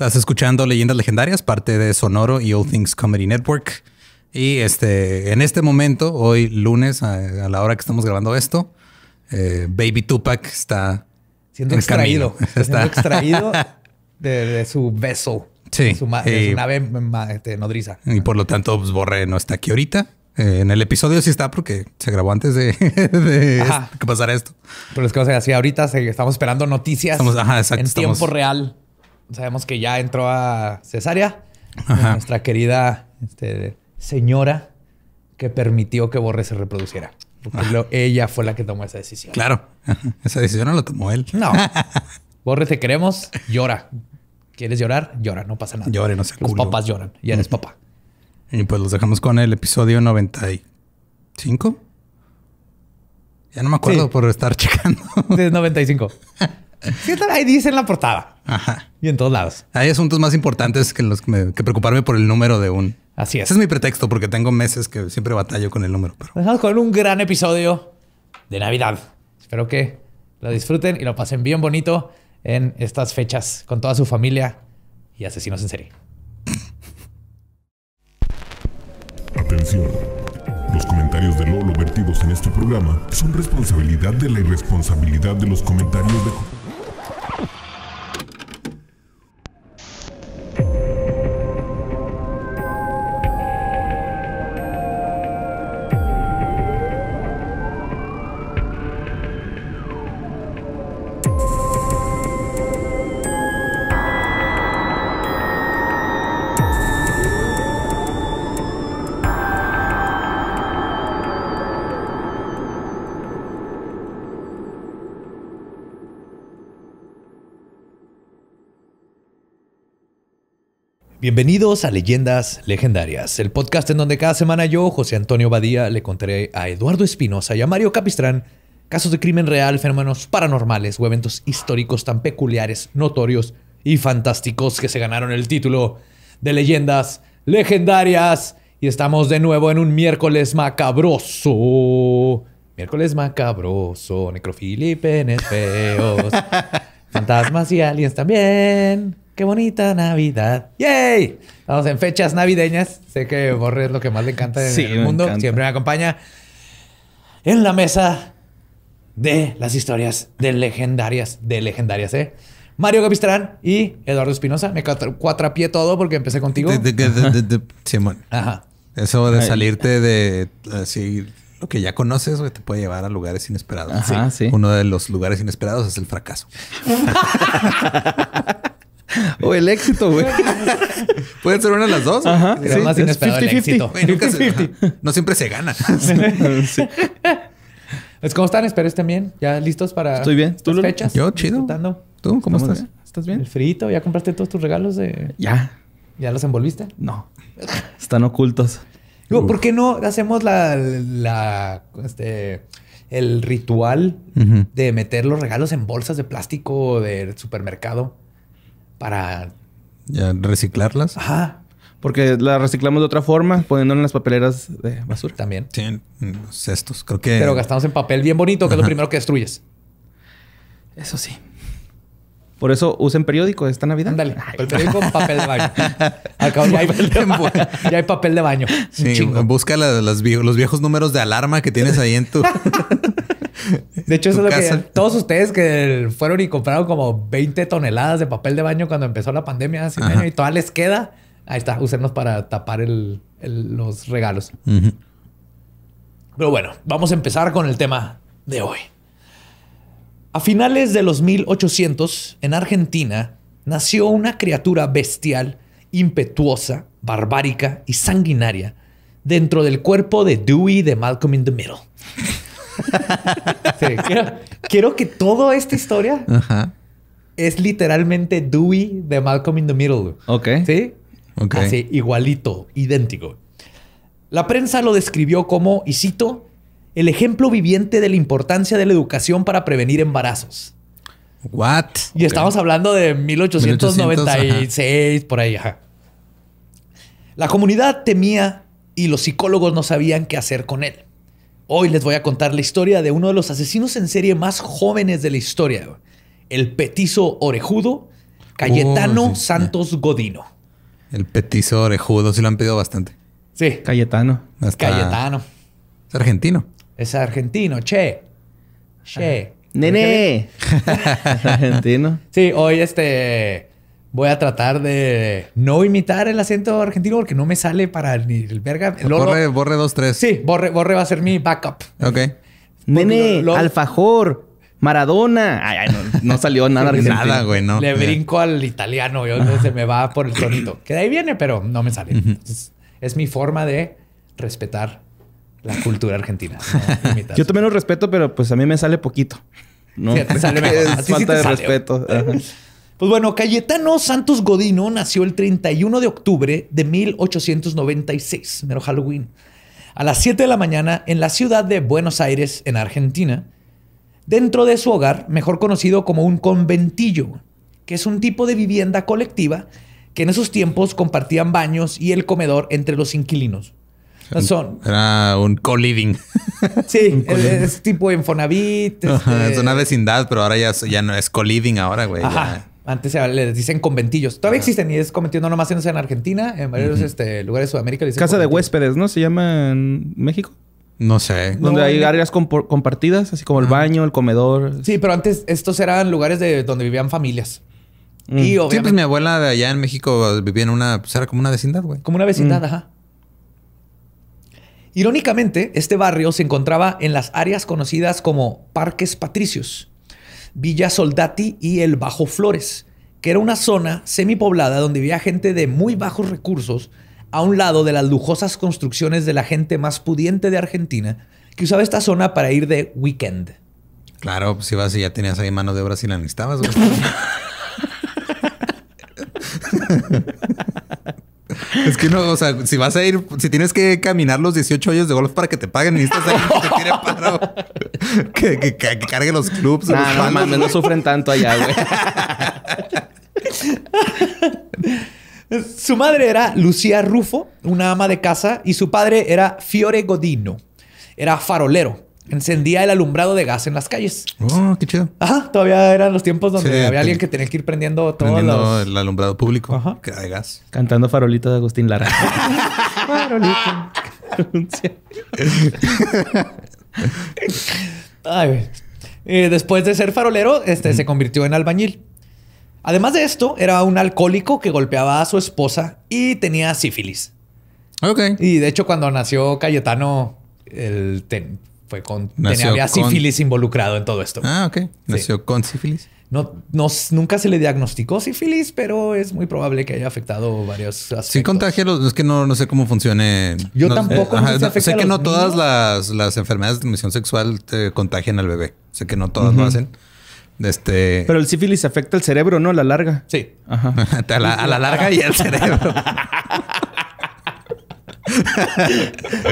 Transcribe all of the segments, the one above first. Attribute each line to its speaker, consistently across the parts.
Speaker 1: Estás escuchando Leyendas Legendarias, parte de Sonoro y All Things Comedy Network. Y este, en este momento, hoy lunes, a, la hora que estamos grabando esto, eh, Baby Tupac está siendo extraído. siendo
Speaker 2: de, su beso. de nave este, nodriza.
Speaker 1: Y por lo tanto, pues, Borre no está aquí ahorita. Eh, en el episodio sí está porque se grabó antes de, que pasara esto. Pero es que, así ahorita estamos esperando noticias en tiempo
Speaker 2: real sabemos que ya entró a cesárea. Nuestra querida este, señora que permitió que Borre se reproduciera. Porque ah. ella fue la que tomó esa decisión. Claro. Esa decisión no la tomó él. No. Borre, te queremos. Llora. ¿Quieres
Speaker 1: llorar? Llora. No pasa
Speaker 2: nada. Llore, no se Los papás lloran.
Speaker 1: Ya eres papá. Y pues los dejamos con el episodio 95. Ya no me acuerdo por estar checando. es 95. Sí, ahí dice en la portada. Ajá. Y en todos lados. Hay asuntos más importantes que preocuparme por el número de un. Así es. Ese es mi pretexto porque tengo meses que siempre batallo con el número.
Speaker 2: Pero... con un gran episodio
Speaker 1: de Navidad. Espero
Speaker 2: que lo disfruten y lo pasen bien bonito en estas fechas con toda su familia y asesinos en serie.
Speaker 3: Atención. Los comentarios de Lolo vertidos en este programa son responsabilidad de la irresponsabilidad de los comentarios de...
Speaker 2: Bienvenidos a Leyendas Legendarias, el podcast en donde cada semana yo, José Antonio Badía, le contaré a Eduardo Espinosa y a Mario Capistrán casos de crimen real, fenómenos paranormales o eventos históricos tan peculiares, notorios y fantásticos que se ganaron el título de Leyendas Legendarias. Y estamos de nuevo en un miércoles macabroso. Miércoles macabroso, necrofilipenes feos, fantasmas y aliens también. Qué bonita Navidad. ¡Yay! Estamos en fechas navideñas. Sé que Borre es lo que más le encanta en el mundo. Siempre me acompaña en la mesa de las historias de legendarias, de legendarias, ¿eh? Mario Capistrán y Eduardo Espinosa. Me cuatrapié todo porque empecé contigo.
Speaker 1: Simón. Ajá. Eso de salirte de así lo que ya conoces te puede llevar a lugares inesperados. Ajá, sí. Uno de los lugares inesperados es el fracaso. o el éxito, güey. Pueden ser una de las dos. Ajá. más es el éxito. no siempre se gana.
Speaker 2: Pues, ¿cómo están? Espero también? ¿Ya listos para Estoy bien. ¿Tú las fechas? Yo, chido.
Speaker 1: ¿Tú cómo estás?
Speaker 2: ¿Estás bien? El frito. ¿Ya compraste todos tus regalos? De... Ya. ¿Ya los envolviste? No.
Speaker 3: Están ocultos. ¿por
Speaker 2: qué no hacemos la, este, el ritual
Speaker 3: de meter los regalos en bolsas de plástico del supermercado? para...
Speaker 1: reciclarlas. Ajá.
Speaker 3: Porque las reciclamos de otra forma, poniéndolas en las papeleras de basura. También. Sí, en cestos, creo que... Pero gastamos en papel bien bonito, que es lo primero que destruyes. Eso sí. Por eso usen periódico esta Navidad. Ándale, el periódico papel de baño. Acá ya, hay,
Speaker 2: ya hay papel de baño.
Speaker 1: Sí, busca los viejos números de alarma que tienes ahí en tu...
Speaker 2: De hecho, eso es lo que todos ustedes que fueron y compraron como 20 toneladas de papel de baño cuando empezó la pandemia hace un y todavía les queda. Ahí está, usenos para tapar los regalos. Pero bueno, vamos a empezar con el tema de hoy. A finales de los 1800, en Argentina, nació una criatura bestial, impetuosa, barbárica y sanguinaria dentro del cuerpo de Dewey de Malcolm in the Middle. quiero, que toda esta historia es literalmente Dewey de Malcolm in the Middle. Ok. ¿Sí? Así, igualito, idéntico. La prensa lo describió como, y cito, el ejemplo viviente de la importancia de la educación para prevenir embarazos. What? Y estamos hablando de 1896, por ahí, La comunidad temía y los psicólogos no sabían qué hacer con él. Hoy les voy a contar la historia de uno de los asesinos en serie más jóvenes de la historia, el petizo orejudo Cayetano uh, Santos Godino.
Speaker 1: El petizo orejudo, sí lo han pedido bastante. Sí. Cayetano. Cayetano. Es argentino.
Speaker 2: Es argentino, che. Che. Nene.
Speaker 1: argentino.
Speaker 2: Sí, hoy este voy a tratar de no imitar el acento argentino porque no me sale para ni el verga. borre, borre
Speaker 3: dos, tres. Sí, borre, borre va a ser mi backup. Ok. Nene, alfajor, Maradona. Ay, ay, no, salió nada Nada, güey, no. Le brinco
Speaker 2: al italiano, yo se me va por el tonito. Que de ahí viene, pero no me sale. es mi forma de respetar la cultura argentina.
Speaker 3: yo también lo respeto, pero pues a mí me sale poquito. No, Es falta de respeto.
Speaker 2: Pues bueno, Cayetano Santos Godino nació el 31 de octubre de 1896, mero Halloween, a las 7 de la mañana en la ciudad de Buenos Aires, en Argentina, dentro de su hogar, mejor conocido como un conventillo, que es un tipo de vivienda colectiva que en esos tiempos compartían baños y el comedor entre los inquilinos.
Speaker 1: Era un co-living.
Speaker 2: Sí, es, tipo Infonavit. fonavit es este,
Speaker 1: una vecindad, pero ahora ya, ya no es co-living ahora, güey.
Speaker 2: Antes les dicen conventillos. Todavía existen y es conventillo, no nomás en, Argentina, en varios este, lugares de Sudamérica. Casa de
Speaker 3: huéspedes, ¿no? Se llama en México.
Speaker 1: No sé. Donde hay
Speaker 3: áreas compartidas, así como el baño, el comedor. Sí, pero antes estos eran lugares de donde vivían familias. Mm. Y pues, obviamente,
Speaker 1: mi abuela de allá en México vivía en una. Pues, era como una vecindad, güey. Como una vecindad, mm.
Speaker 2: ajá. Irónicamente, este barrio se encontraba en las áreas conocidas como Parques Patricios, Villa Soldati y el Bajo Flores, que era una zona semipoblada donde vivía gente de muy bajos recursos, a un lado de las lujosas construcciones de la gente más pudiente de Argentina, que usaba esta zona para ir de weekend.
Speaker 1: Claro, pues si vas y ya tenías ahí mano de obra si la necesitabas. Es que no, o sea, si vas a ir, si tienes que caminar los 18 hoyos de golf para que te paguen, necesitas alguien que te tire paro. Que, que, cargue los clubs. no mames, no sufren tanto allá, güey.
Speaker 2: su madre era Lucía Rufo, una ama de casa, y su padre era Fiore Godino. Era farolero encendía el alumbrado de gas en las calles.
Speaker 1: Oh, qué chido.
Speaker 2: Ajá, todavía eran los tiempos donde había alguien que tenía que ir prendiendo todo los...
Speaker 1: el alumbrado público Ajá. que de gas.
Speaker 3: Cantando farolito de Agustín Lara. farolito. Ay, eh,
Speaker 2: después de ser farolero, este, se convirtió en albañil. Además de esto, era un alcohólico que golpeaba a su esposa y tenía sífilis. Ok. Y de hecho, cuando nació Cayetano, el ten, fue con tenía sífilis involucrado en todo esto. Ah, ok. Nació
Speaker 1: con sífilis.
Speaker 2: No, no, nunca se le diagnosticó sífilis, pero es muy probable que haya afectado varios aspectos. Sí,
Speaker 1: contagia los, es que no, sé cómo funcione. Yo tampoco. sé, que no todas las, enfermedades de transmisión sexual te eh, contagian al bebé. Sé que no todas lo hacen. Este...
Speaker 3: Pero el sífilis afecta al cerebro, ¿no? A la larga. Sí.
Speaker 1: Ajá. a, la, larga y al cerebro.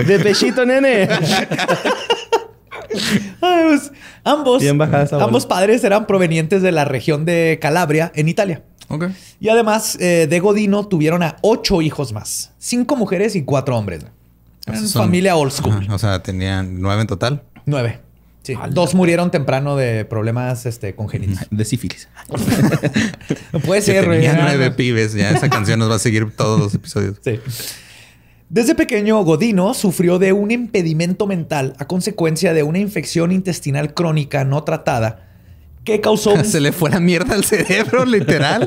Speaker 1: De
Speaker 3: pechito, nene.
Speaker 2: Pues, ambos, ambos padres eran provenientes de la región de Calabria, en Italia. Y además eh, de Godino tuvieron a ocho hijos más, cinco mujeres y cuatro hombres. familia
Speaker 1: old school. O sea, tenían nueve en total. Nueve. Sí. Dos murieron temprano de
Speaker 2: problemas este, congénitos. De sífilis. Puede ser. Tenían nueve pibes. Ya esa canción nos
Speaker 1: va a seguir todos los episodios. Sí.
Speaker 2: Desde pequeño, Godino sufrió de un impedimento mental a consecuencia de una infección intestinal crónica no tratada
Speaker 3: que
Speaker 1: causó... Se le fue la
Speaker 3: mierda al cerebro, literal.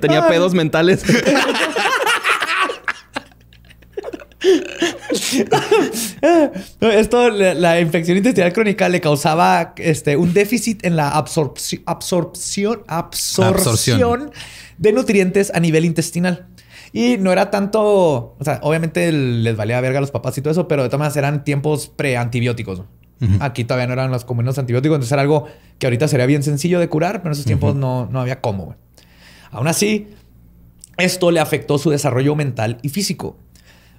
Speaker 3: Tenía pedos mentales.
Speaker 2: Esto, la, infección intestinal crónica le causaba este, un déficit en la absorción, de nutrientes a nivel intestinal. Y no era tanto, o sea, obviamente les valía verga a los papás y todo eso, pero de todas maneras eran tiempos pre-antibióticos. Aquí todavía no eran los comunes antibióticos, entonces era algo que ahorita sería bien sencillo de curar, pero en esos tiempos no, no había cómo. Aún así, esto le afectó su desarrollo mental y físico.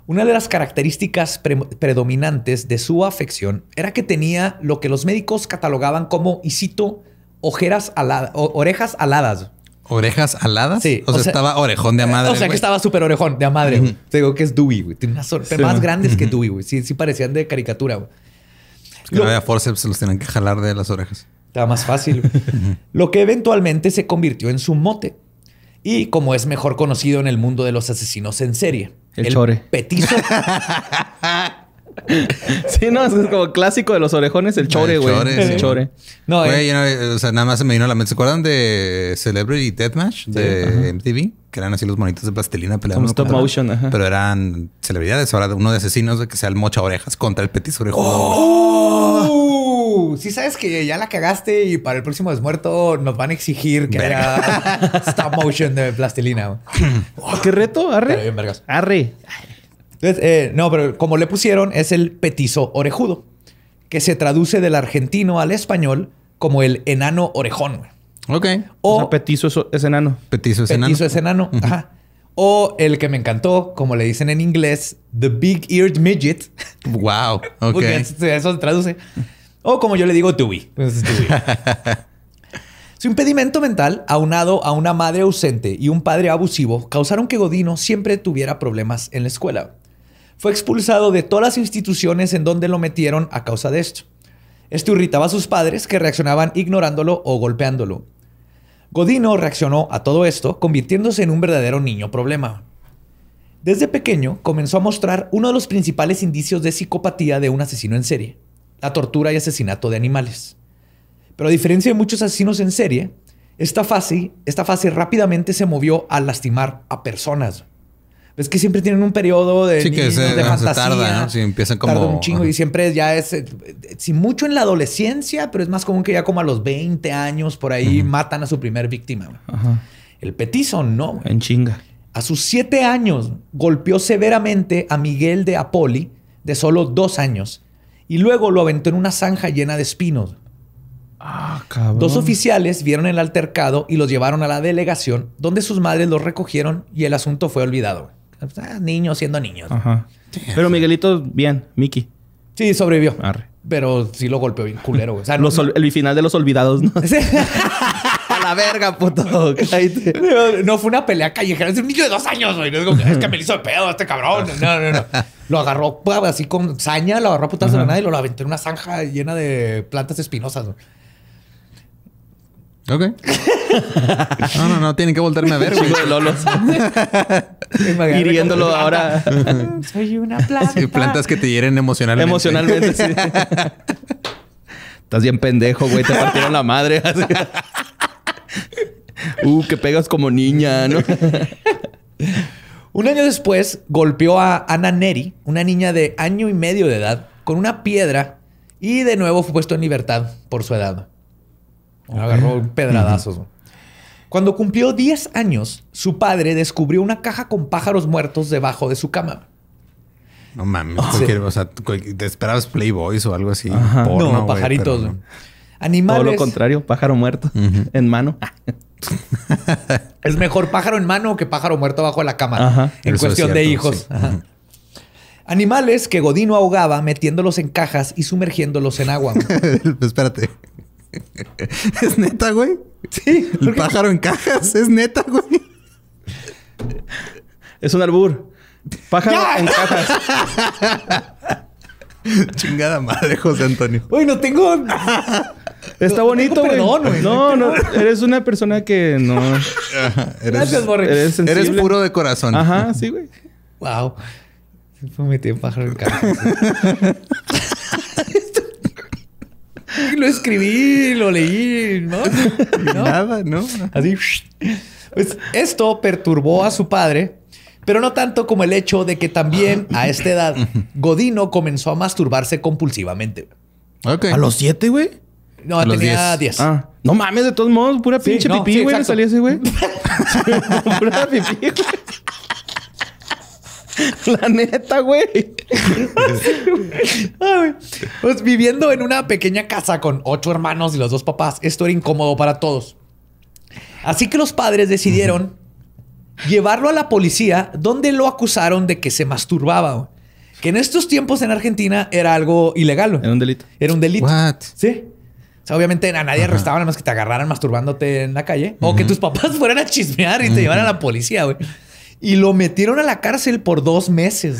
Speaker 2: Una de las características predominantes de su afección era que tenía lo que los médicos catalogaban como, y cito, ojeras aladas, orejas aladas.
Speaker 1: ¿Orejas aladas? Sí. O, sea, estaba orejón de madre. O sea, que estaba
Speaker 2: súper orejón de madre.
Speaker 1: Te digo que es Dewey, güey. Tiene unas sí, más grandes que
Speaker 2: Dewey, güey. Sí, sí parecían de caricatura, güey.
Speaker 1: que forceps, se los tenían que jalar de las orejas. Estaba más fácil.
Speaker 2: lo que eventualmente se convirtió en su mote. Y como es mejor conocido
Speaker 3: en el mundo de los asesinos en serie. El, el chore. Petizo. sí, no, es como clásico de los orejones, el chore, güey. El, chore. Eh.
Speaker 1: No, o sea, nada más se me vino a la mente. ¿Se acuerdan de Celebrity Deathmatch de MTV? Que eran así los monitos de plastilina peleando. stop motion, Pero eran celebridades. Ahora uno de asesinos de que sea el mocha orejas contra el petiso orejón.
Speaker 2: Oh. Uh, si sabes que ya la cagaste y para el próximo desmuerto nos van a exigir que verga. stop motion de plastilina. Oh, ¿Qué reto? Arre. Bien, Arre. Eh, no, pero como le pusieron, es el petizo orejudo, que se traduce del argentino al español como el enano orejón. Ok. O, petizo es, enano. Petizo es enano. Petizo es enano. O el que me encantó, como le dicen en inglés, The Big Eared Midget. Wow. Okay. eso se traduce. O como yo le digo, Tubi. Pues, Su impedimento mental, aunado a una madre ausente y un padre abusivo, causaron que Godino siempre tuviera problemas en la escuela. Fue expulsado de todas las instituciones en donde lo metieron a causa de esto. Esto irritaba a sus padres que reaccionaban ignorándolo o golpeándolo. Godino reaccionó a todo esto, convirtiéndose en un verdadero niño problema. Desde pequeño comenzó a mostrar uno de los principales indicios de psicopatía de un asesino en serie la tortura y asesinato de animales. Pero a diferencia de muchos asesinos en serie, esta fase, esta rápidamente se movió a lastimar a personas. Es que siempre tienen un periodo de, sí, tarda, ¿no? Si empiezan como... Tarda un chingo y siempre ya es... Eh, eh, mucho en la adolescencia, pero es más común que ya como a los 20 años por ahí matan a su primer víctima. El petizo no. En chinga. A sus 7 años golpeó severamente a Miguel de Apoli, de solo 2 años, y luego lo aventó en una zanja llena de espinos.
Speaker 4: Ah, cabrón. Dos
Speaker 2: oficiales vieron el altercado y los llevaron a la delegación, donde sus madres los recogieron y el
Speaker 3: asunto fue olvidado.
Speaker 2: Ah, niños siendo niños.
Speaker 3: Pero Miguelito, bien, Miki. Sí, sobrevivió. Pero sí lo golpeó bien culero, el final de los olvidados, ¿no? verga, puto. No, fue una pelea callejera. Es un niño de
Speaker 2: dos años, güey. Ah, es que me hizo de pedo este cabrón. No, no, no. Lo agarró pues, así con saña, lo agarró a putas de la nada y lo aventó en una zanja llena de plantas espinosas,
Speaker 1: Ok. No, no, no, tienen que volverme a ver, güey. de lolos. Hiriéndolo ahora. Soy una planta. plantas que te hieren emocionalmente.
Speaker 3: Emocionalmente, sí. Estás bien pendejo, güey. Te partieron la madre uh, que pegas como niña, ¿no?
Speaker 2: Un año después golpeó a Ana Neri, una niña de año y medio de edad, con una piedra y de nuevo fue puesto en libertad por su edad.
Speaker 1: Agarró pedradazos.
Speaker 2: Cuando cumplió 10 años, su padre descubrió una caja con pájaros muertos debajo de su cama.
Speaker 1: No mames, o sea, te esperabas Playboys o algo así. no, pajaritos.
Speaker 2: Animales. Todo lo contrario,
Speaker 1: pájaro
Speaker 3: muerto en mano. Ah.
Speaker 2: es mejor pájaro en mano que pájaro muerto bajo
Speaker 1: la cámara. En cuestión de hijos.
Speaker 2: Animales que Godino ahogaba metiéndolos en cajas y sumergiéndolos en agua.
Speaker 1: Espérate.
Speaker 2: ¿Es
Speaker 3: neta, güey? Sí. El pájaro en cajas. Es neta, güey. Es un albur. Pájaro en cajas.
Speaker 1: Chingada madre, José Antonio.
Speaker 3: Uy, no tengo. Está bonito, güey. No, no, eres una persona que no.
Speaker 1: eres, Gracias, eres, eres, puro de corazón. Ajá, sí, güey. Wow.
Speaker 3: Me metí en pájaro en casa.
Speaker 2: lo escribí, lo leí, ¿no? ¿No? Nada, ¿no? Así. Pues esto perturbó a su padre, pero no tanto como el hecho de que también a esta edad Godino comenzó a masturbarse compulsivamente. Okay. A los siete, güey. No, tenía 10. Ah, no
Speaker 3: mames, de todos modos, pura pinche pipí, güey. Le salía ese, güey. pura pipí, güey. La neta, güey.
Speaker 2: pues viviendo en una pequeña casa con ocho hermanos y los dos papás, esto era incómodo para todos. Así que los padres decidieron llevarlo a la policía, donde lo acusaron de que se masturbaba. Que en estos tiempos en Argentina era algo ilegal. Era un delito. Era un delito. ¿Qué? Sí. O sea, obviamente a nadie arrestaban nada que te agarraran masturbándote en la calle. O que tus papás fueran a chismear y te llevaran a la policía, güey. Y lo metieron a la cárcel por dos meses,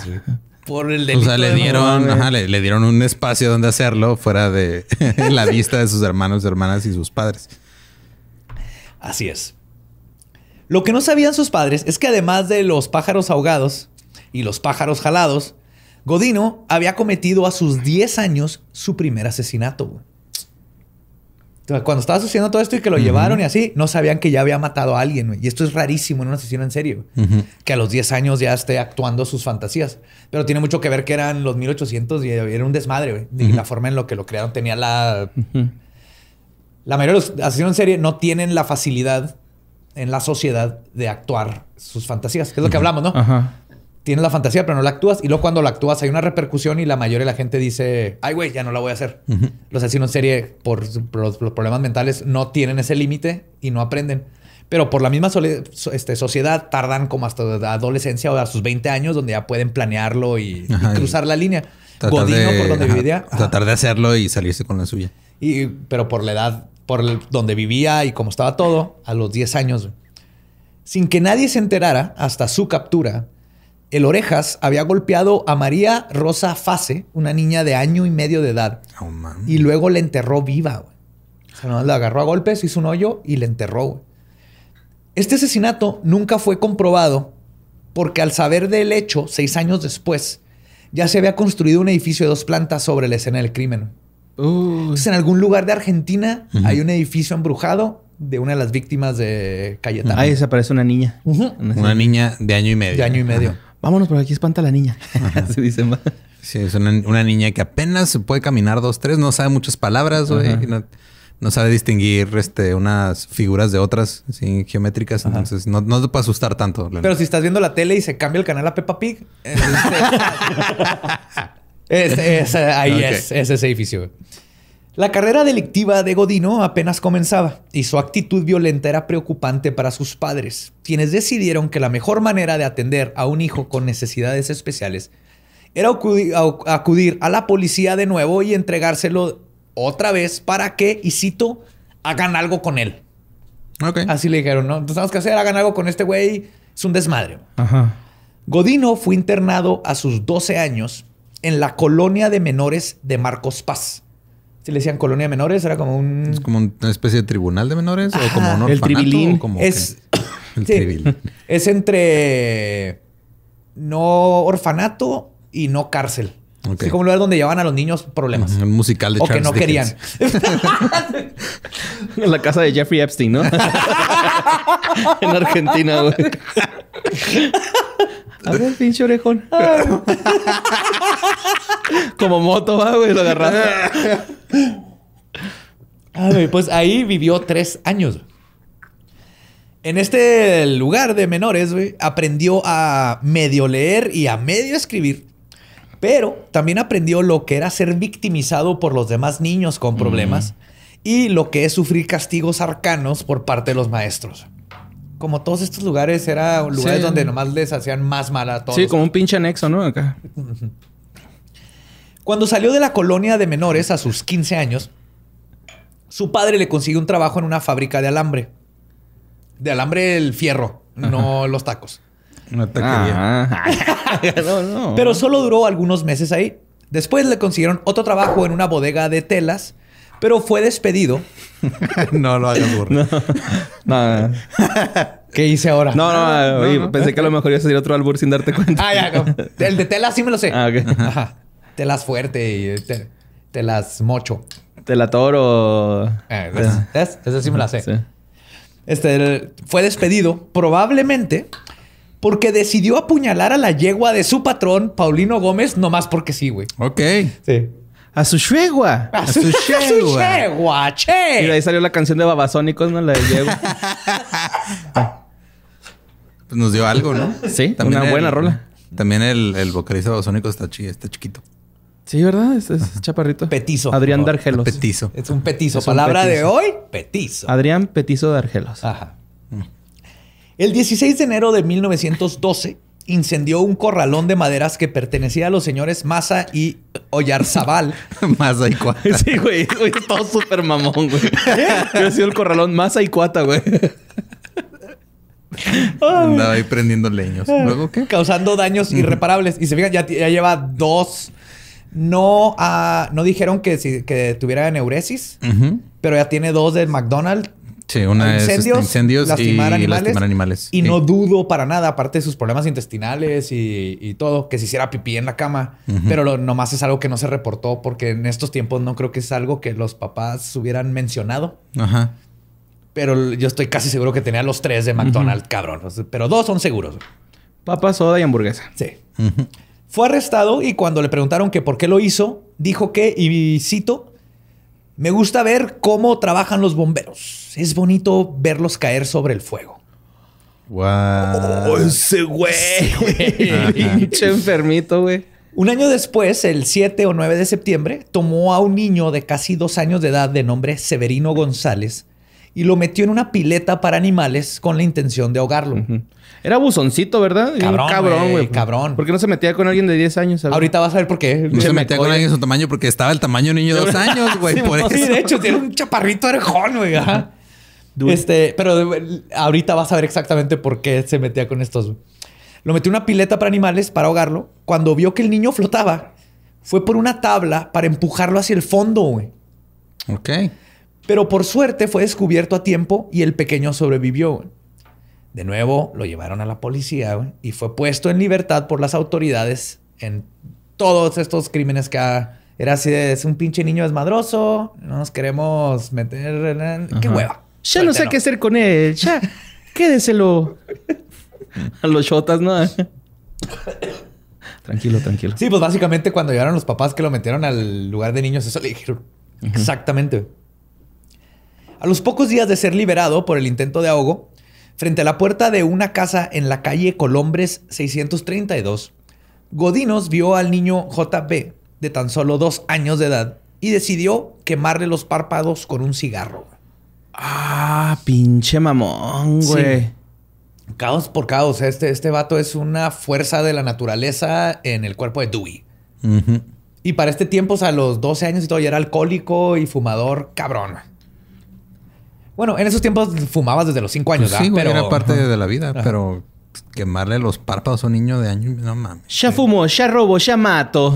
Speaker 3: Por el delito. O sea, le dieron, le,
Speaker 1: le, dieron un espacio donde hacerlo fuera de la vista de sus hermanos, hermanas y sus padres. Así es.
Speaker 2: Lo que no sabían sus padres es que además de los pájaros ahogados y los pájaros jalados, Godino había cometido a sus 10 años su primer asesinato. Güey cuando estaba sucediendo todo esto y que lo llevaron y así, no sabían que ya había matado a alguien. Y esto es rarísimo en una asesina en serie, Que a los 10 años ya esté actuando sus fantasías. Pero tiene mucho que ver que eran los 1800 y era un desmadre, Y la forma en la que lo crearon tenía la... La mayoría de los asesinos en serie no tienen la facilidad en la sociedad de actuar sus fantasías. es lo que hablamos, ¿no? Ajá tienes la fantasía, pero no la actúas. Y luego cuando la actúas hay una repercusión y la mayoría de la gente dice, ay, güey, ya no la voy a hacer. Los asesinos en serie, por, los, problemas mentales, no tienen ese límite y no aprenden. Pero por la misma este, sociedad tardan como hasta la adolescencia o a sus 20 años donde ya pueden planearlo y, cruzar la línea. por donde vivía.
Speaker 1: Tratar de hacerlo y salirse con la suya. Y, pero por la edad, por donde
Speaker 2: vivía y cómo estaba todo, a los 10 años, sin que nadie se enterara hasta su captura, el Orejas había golpeado a María Rosa Fase, una niña de año y medio de edad. y luego la enterró viva, la agarró a golpes, hizo un hoyo y la enterró, Este asesinato nunca fue comprobado porque al saber del hecho, seis años después, ya se había construido un edificio de dos plantas sobre la escena del crimen. en algún lugar de Argentina hay un edificio embrujado de una de las víctimas de Cayetano. Ahí
Speaker 1: desaparece una niña. Una niña de año y medio. De año y medio vámonos, por aquí espanta la niña. se dice más. Sí, es una, niña que apenas puede caminar dos, tres, no sabe muchas palabras, No, sabe distinguir este, unas figuras de otras geométricas. Entonces, no, no te puede asustar tanto. Pero
Speaker 2: si estás viendo la tele y se cambia el canal a Peppa Pig. Eh, este, es, es, es, ese edificio. La carrera delictiva de Godino apenas comenzaba y su actitud violenta era preocupante para sus padres, quienes decidieron que la mejor manera de atender a un hijo con necesidades especiales era acudir a la policía de nuevo y entregárselo otra vez para que, y cito, hagan algo con él. Así le dijeron, ¿no? Entonces, que hacer? Hagan algo con este güey. Es un desmadre. Godino fue internado a sus 12 años en la colonia de menores de Marcos Paz si le decían colonia menores, era como un... Es
Speaker 1: como una especie de tribunal de menores o como un El tribilín. es...
Speaker 2: Es entre no orfanato y no cárcel. Es como un lugar donde llevaban
Speaker 3: a los niños problemas.
Speaker 1: musical de o que no querían.
Speaker 3: en la casa de Jeffrey Epstein, ¿no? en Argentina, güey. A ver, pinche orejón. Como
Speaker 2: moto, va, güey, lo agarraste. Ah, pues ahí vivió tres años. En este lugar de menores, güey, aprendió a medio leer y a medio escribir. Pero también aprendió lo que era ser victimizado por los demás niños con problemas mm. y lo que es sufrir castigos arcanos por parte de los maestros
Speaker 3: como todos estos lugares, eran lugares donde nomás
Speaker 2: les hacían más mal a Sí, como
Speaker 3: un pinche anexo, ¿no? Acá.
Speaker 2: Cuando salió de la colonia de menores a sus 15 años, su padre le consiguió un trabajo en una fábrica de alambre. De alambre el fierro, no los tacos.
Speaker 1: Una taquería. Ah, ah. Pero
Speaker 2: solo duró algunos meses ahí. Después le consiguieron otro trabajo en una bodega de telas pero fue despedido.
Speaker 1: no lo
Speaker 3: hagas burro. No, no, ¿Qué hice ahora? No, no, ah, pensé que a lo mejor iba a salir otro albur sin darte cuenta. Ah, ya. El de tela sí me lo sé. Ah,
Speaker 2: Telas fuerte y eh, telas mocho. Tela toro. Eh, sí me la sé. Este fue despedido probablemente porque decidió apuñalar a la yegua de su patrón, Paulino Gómez, nomás porque sí, güey. Ok.
Speaker 3: Sí. A su yegua. A, a su yegua. che. Y de ahí salió la canción de Babasónicos, ¿no? La de yegua.
Speaker 1: Ah. pues nos dio algo, ¿no? Sí, también una buena rola. También el, el vocalista de Babasónicos está, está chiquito.
Speaker 3: Sí, ¿verdad? Es, chaparrito. Petizo. Adrián de Argelos. Petizo. Es un petizo. Palabra de hoy, petizo. Adrián Petizo de Argelos. Ajá.
Speaker 2: El 16 de enero de 1912 incendió un corralón de maderas que pertenecía a los señores Maza y Oyarzabal.
Speaker 1: Maza y Cuata.
Speaker 3: Sí, güey. güey todo súper mamón, güey. ¿Eh? Yo he sido el corralón Maza y Cuata, güey.
Speaker 1: Andaba ahí prendiendo leños. Ah.
Speaker 2: ¿Luego qué? Causando daños irreparables. Y se fijan, ya, lleva dos... No, ah, no dijeron que, que tuviera neuresis, pero ya tiene dos de McDonald's
Speaker 1: Sí, una es este, incendios lastimar y animales, animales. Y no
Speaker 2: dudo para nada, aparte de sus problemas intestinales y, todo, que se hiciera pipí en la cama. Pero nomás es algo que no se reportó porque en estos tiempos no creo que es algo que los papás hubieran mencionado. Ajá. Pero yo estoy casi seguro que tenía los tres de McDonald's, cabrón. Pero dos son seguros. Papa, soda y hamburguesa. Sí. Fue arrestado y cuando le preguntaron que por qué lo hizo, dijo que, y cito, me gusta ver cómo trabajan los bomberos. Es bonito verlos caer sobre el fuego.
Speaker 1: Wow. Oh, ese
Speaker 3: güey.
Speaker 2: Pinche enfermito, güey. Un año después, el 7 o 9 de septiembre, tomó a un niño de casi dos años de edad de nombre Severino González y lo metió en una pileta para animales con la intención de ahogarlo. Era buzoncito, ¿verdad?
Speaker 3: Cabrón, cabrón, güey. Cabrón. ¿Por qué no se metía con alguien de 10 años? Ahorita vas a ver por qué. No se, metía con alguien de su
Speaker 1: tamaño porque estaba el tamaño niño de dos años, güey. por eso. de hecho, tiene un chaparrito rejón, güey.
Speaker 2: Este, pero ahorita vas a ver exactamente por qué se metía con estos. Lo metió en una pileta para animales para ahogarlo. Cuando vio que el niño flotaba, fue por una tabla para empujarlo hacia el fondo, güey. Ok. Pero por suerte fue descubierto a tiempo y el pequeño sobrevivió. De nuevo lo llevaron a la policía y fue puesto en libertad por las autoridades en todos estos crímenes que ha... Era así es un pinche niño desmadroso, no nos queremos meter en... ¡Qué hueva!
Speaker 3: Ya no sé qué hacer con él. Ya, quédenselo. A los Jotas, ¿no? tranquilo, tranquilo. Sí, pues básicamente cuando llegaron los papás que lo metieron
Speaker 2: al lugar de niños, eso le dijeron. Exactamente. A los pocos días de ser liberado por el intento de ahogo, frente a la puerta de una casa en la calle Colombres 632, Godinos vio al niño JB de tan solo dos años de edad y decidió quemarle los párpados con un cigarro.
Speaker 3: Ah, pinche mamón, güey.
Speaker 2: Caos por caos. Este, este vato es una fuerza de la naturaleza en el cuerpo de Dewey. Y para este tiempo, a los 12 años y todo, ya era alcohólico y fumador cabrón. Bueno,
Speaker 3: en esos tiempos fumabas desde los 5 años, pues sí, pero era parte de la vida,
Speaker 1: pero quemarle los párpados a un niño de año, no mames.
Speaker 3: Ya fumo, ya robo, ya mato.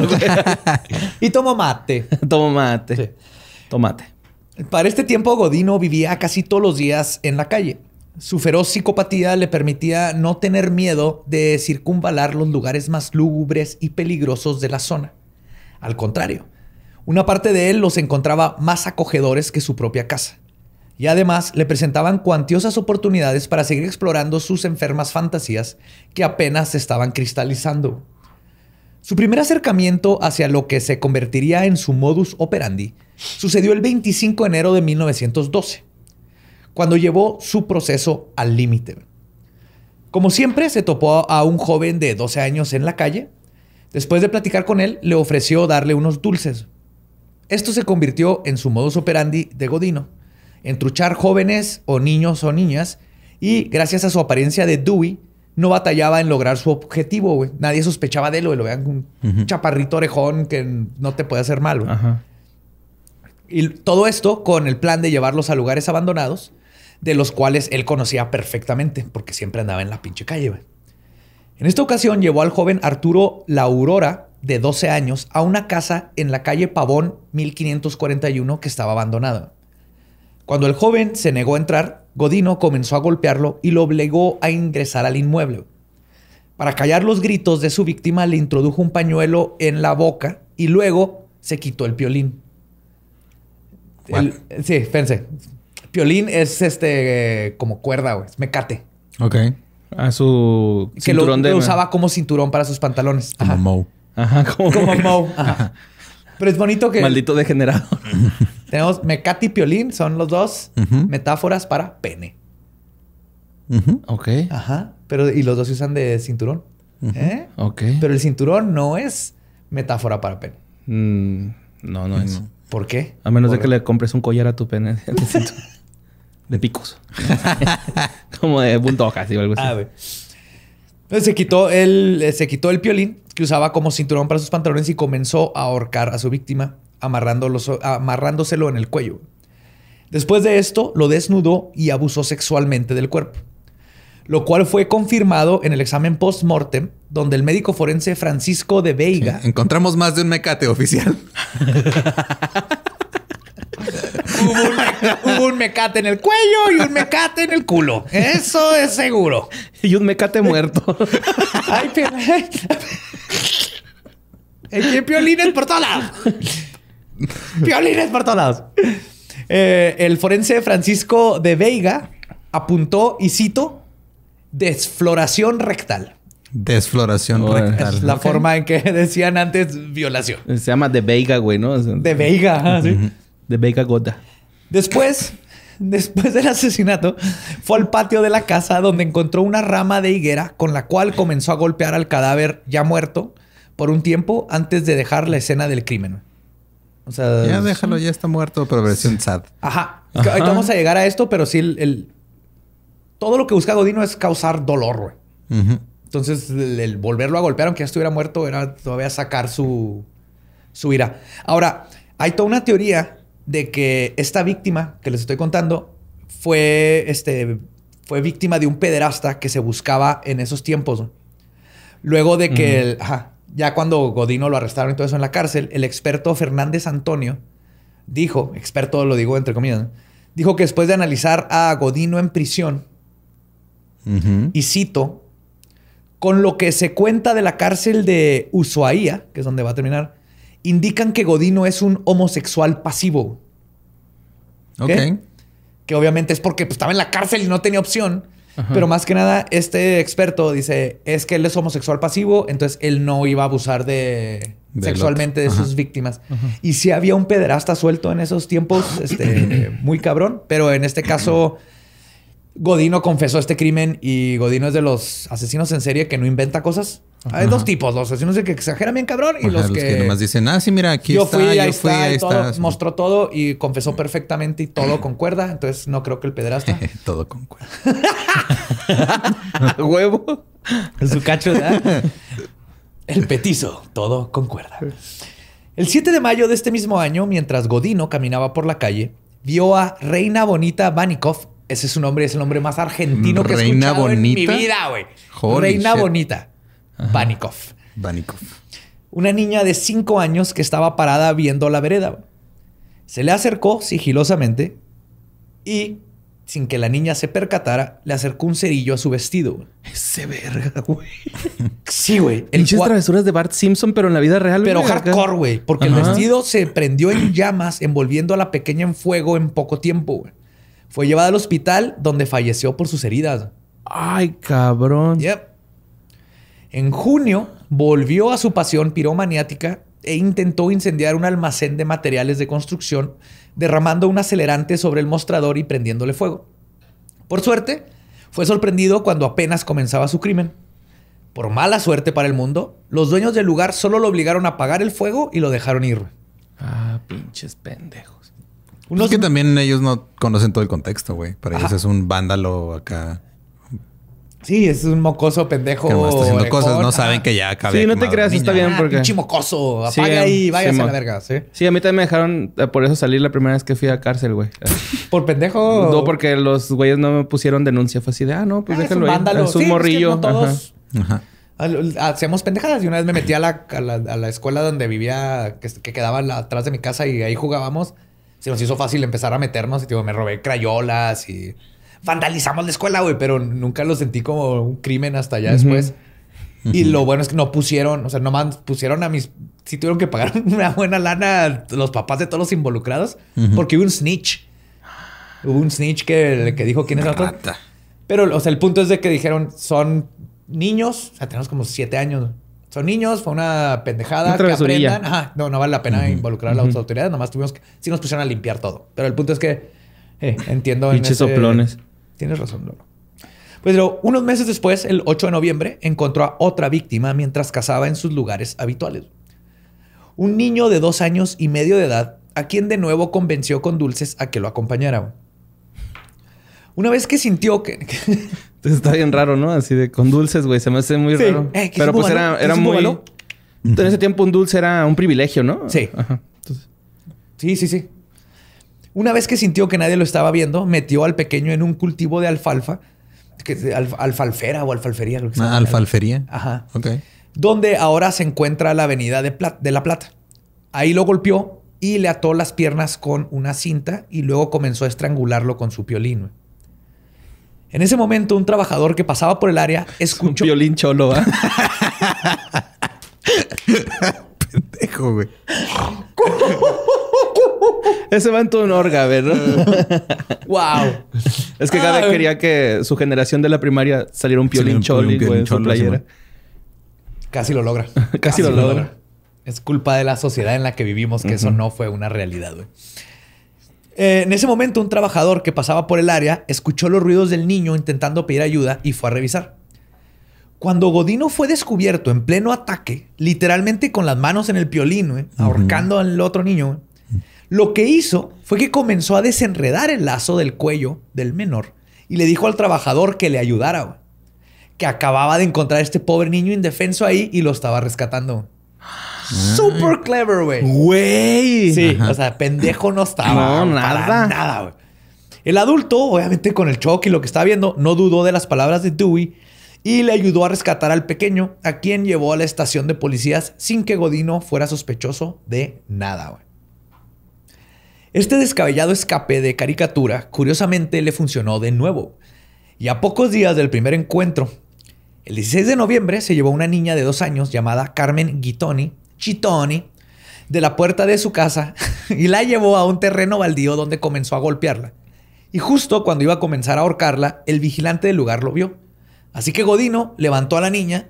Speaker 3: y tomo mate. tomo mate. Tomate. Para este tiempo, Godino vivía
Speaker 2: casi todos los días en la calle. Su feroz psicopatía le permitía no tener miedo de circunvalar los lugares más lúgubres y peligrosos de la zona. Al contrario, una parte de él los encontraba más acogedores que su propia casa. Y además le presentaban cuantiosas oportunidades para seguir explorando sus enfermas fantasías que apenas estaban cristalizando. Su primer acercamiento hacia lo que se convertiría en su modus operandi sucedió el 25 de enero de 1912, cuando llevó su proceso al límite. Como siempre, se topó a un joven de 12 años en la calle. Después de platicar con él, le ofreció darle unos dulces. Esto se convirtió en su modus operandi de Godino, entruchar jóvenes o niños o niñas, y gracias a su apariencia de Dewey, no batallaba en lograr su objetivo, güey. Nadie sospechaba de él, güey. Lo vean un chaparrito orejón que no te puede hacer mal, güey. Y todo esto con el plan de llevarlos a lugares abandonados, de los cuales él conocía perfectamente, porque siempre andaba en la pinche calle, güey. En esta ocasión llevó al joven Arturo La Aurora, de 12 años, a una casa en la calle Pavón 1541 que estaba abandonada. Cuando el joven se negó a entrar, Godino comenzó a golpearlo y lo obligó a ingresar al inmueble. Para callar los gritos de su víctima, le introdujo un pañuelo en la boca y luego se quitó el piolín. sí, fíjense. Piolín es este como cuerda, güey. Es mecate.
Speaker 3: Ok. A su que cinturón lo, Que lo usaba
Speaker 2: como cinturón para sus pantalones. Como Ajá.
Speaker 3: Mo. Ajá,
Speaker 2: como, Ajá. Pero es bonito que. Maldito degenerado. Tenemos Mecati y Piolín, son los dos metáforas para pene.
Speaker 3: Ok. Ajá.
Speaker 2: Pero, y los dos se usan de cinturón. ¿eh? Ok. Pero el cinturón no es metáfora para pene.
Speaker 3: Mm, no, no es. ¿Por qué? A menos de que le compres un collar a tu pene de, picos. Como de bulldog, así algo ah,
Speaker 2: se quitó, el, eh, se quitó el piolín que usaba como cinturón para sus pantalones y comenzó a ahorcar a su víctima amarrándoselo en el cuello. Después de esto, lo desnudó y abusó sexualmente del cuerpo, lo cual fue confirmado en el examen post-mortem, donde el médico forense Francisco de Veiga... encontramos más de un mecate oficial.
Speaker 3: Hubo un, mecate en el cuello y un mecate en el culo. Eso es seguro. Y un mecate muerto. Ay,
Speaker 2: piolines! piolines por todos lados. Piolines por todos eh, el forense Francisco de Veiga apuntó, y cito, desfloración rectal.
Speaker 1: Desfloración rectal. la
Speaker 2: forma en que decían antes
Speaker 3: violación. Se llama de Veiga, güey, ¿no? De Veiga, ah, ¿sí? de Vega Gota.
Speaker 2: Después, después del asesinato, fue al patio de la casa donde encontró una rama de higuera con la cual comenzó a golpear al cadáver ya muerto por un tiempo antes de dejar la escena del crimen.
Speaker 1: O sea, ya déjalo, ya está muerto, pero versión sad. Ajá. Vamos
Speaker 2: a llegar a esto, pero sí el, todo lo que busca Godino es causar dolor, güey. Entonces, el, el, volverlo a golpear, aunque ya estuviera muerto, era todavía sacar su, su ira. Ahora, hay toda una teoría de que esta víctima que les estoy contando fue, este, fue víctima de un pederasta que se buscaba en esos tiempos. Luego de que, ya cuando Godino lo arrestaron y todo eso en la cárcel, el experto Fernández Antonio dijo, experto lo digo entre comillas, dijo que después de analizar a Godino en prisión, y cito, con lo que se cuenta de la cárcel de Ushuaia, que es donde va a terminar, indican que Godino es un homosexual pasivo. Ok. Que obviamente es porque pues, estaba en la cárcel y no tenía opción. Pero más que nada, este experto dice, es que él es homosexual pasivo, entonces él no iba a abusar de, sexualmente de sus víctimas. Y si había un pederasta suelto en esos tiempos, este, muy cabrón, pero en este caso... Godino confesó este crimen y Godino es de los asesinos en serie que no inventa cosas. Hay dos tipos, los asesinos que exageran bien cabrón y los, los que, nomás
Speaker 1: dicen, ah, sí, mira, aquí yo está, fui, yo ahí fui, ahí
Speaker 2: Mostró todo y confesó perfectamente y todo con cuerda. Entonces no creo que el pederasta... todo concuerda. Huevo. Su cacho, ¿verdad? El petizo, todo con cuerda. El 7 de mayo de este mismo año, mientras Godino caminaba por la calle, vio a Reina Bonita Vanikov. Ese es su nombre, es el nombre más argentino que he escuchado en mi vida, güey. Reina Bonita. Vanikoff Una niña de cinco años que estaba parada viendo la vereda. Se le acercó sigilosamente y, sin que la niña se percatara, le acercó un cerillo a su vestido. Ese verga, güey.
Speaker 3: Sí, güey. Pinches travesuras de Bart Simpson, pero en la vida real.
Speaker 2: Pero hardcore,
Speaker 3: güey. Porque el vestido
Speaker 2: se prendió en llamas, envolviendo a la pequeña en fuego en poco tiempo, Fue llevada al hospital donde falleció por sus heridas. Ay, cabrón. Yep. En junio volvió a su pasión piromaniática e intentó incendiar un almacén de materiales de construcción, derramando un acelerante sobre el mostrador y prendiéndole fuego. Por suerte, fue sorprendido cuando apenas comenzaba su crimen. Por mala suerte para el mundo, los dueños del lugar solo lo obligaron a apagar el fuego y lo dejaron ir.
Speaker 3: Ah, pinches pendejos.
Speaker 1: Es que también ellos no conocen todo el contexto, güey. Para ellos es un vándalo acá. Sí, es un mocoso pendejo. haciendo cosas, no saben que ya acabé. Sí, no te creas, está bien ah, porque. un pinche
Speaker 2: mocoso, apaga ahí, váyase a la verga, ¿sí?
Speaker 3: Sí, a mí también me dejaron eh, por eso salir la primera vez que fui a cárcel, güey.
Speaker 2: ¿Por pendejo? No,
Speaker 3: porque los güeyes no me pusieron denuncia. Fue así de, ah, no, pues ah, déjalo ahí. Es un morrillo. Es todos... Ajá.
Speaker 2: Ah, Hacemos pendejadas y una vez me metí a la, a la, escuela donde vivía, que, quedaba atrás de mi casa y ahí jugábamos. Se nos hizo fácil empezar a meternos y, me robé crayolas y vandalizamos la escuela, güey, pero nunca lo sentí como un crimen hasta allá después. Y lo bueno es que no pusieron, o sea, nomás pusieron a mis. Si tuvieron que pagar una buena lana los papás de todos los involucrados, porque hubo un snitch. Hubo un snitch que, que dijo quién es otro. Pero, o sea, el punto es de que dijeron, son niños, o sea, tenemos como siete años. Son niños, fue una pendejada que aprendan. no, no vale la pena involucrar a las autoridades, nomás tuvimos que, sí nos pusieron a limpiar todo. Pero el punto es que eh, entiendo. en soplones. Tienes razón, Lolo. Pues pero unos meses después, el 8 de noviembre, encontró a otra víctima mientras cazaba en sus lugares habituales. Un niño de dos años y medio de edad, a quien de nuevo convenció con dulces a que lo acompañara.
Speaker 3: Una vez que sintió que... Entonces está bien raro, ¿no? Así de con dulces, güey. Se me hace muy raro. Eh, pero pues era, era muy... En ese tiempo un dulce era un privilegio, ¿no? Sí.
Speaker 2: Sí, sí, sí. Una vez que sintió que nadie lo estaba viendo, metió al pequeño en un cultivo de alfalfa, que alfalfera o alfalfería. Creo ah, alfalfería. Ajá. Ok. Donde ahora se encuentra la avenida de, La Plata. Ahí lo golpeó y le ató las piernas con una cinta y luego comenzó a estrangularlo con su violín En ese momento, un trabajador que pasaba por el área escuchó. Un violín cholo,
Speaker 3: ¿ah? Pendejo, Ese va en tu honor, wow. Es que vez quería que su generación de la primaria saliera un piolín choli, playera.
Speaker 2: Casi lo logra. Casi, lo, logra. Es culpa de la sociedad en la que vivimos que eso no fue una realidad, güey. Eh, en ese momento, un trabajador que pasaba por el área escuchó los ruidos del niño intentando pedir ayuda y fue a revisar. Cuando Godino fue descubierto en pleno ataque, literalmente con las manos en el piolín, ahorcando al otro niño, lo que hizo fue que comenzó a desenredar el lazo del cuello del menor y le dijo al trabajador que le ayudara, que acababa de encontrar a este pobre niño indefenso ahí y lo estaba rescatando.
Speaker 4: Ah. Super
Speaker 2: clever, güey. Güey. Sí, o sea, pendejo no estaba. No, nada. nada, güey. El adulto, obviamente con el choque y lo que estaba viendo, no dudó de las palabras de Dewey y le ayudó a rescatar al pequeño, a quien llevó a la estación de policías sin que Godino fuera sospechoso de nada, güey. Este descabellado escape de caricatura curiosamente le funcionó de nuevo. Y a pocos días del primer encuentro, el 16 de noviembre se llevó una niña de dos años llamada Carmen Gitoni Chitoni, de la puerta de su casa y la llevó a un terreno baldío donde comenzó a golpearla. Y justo cuando iba a comenzar a ahorcarla, el vigilante del lugar lo vio. Así que Godino levantó a la niña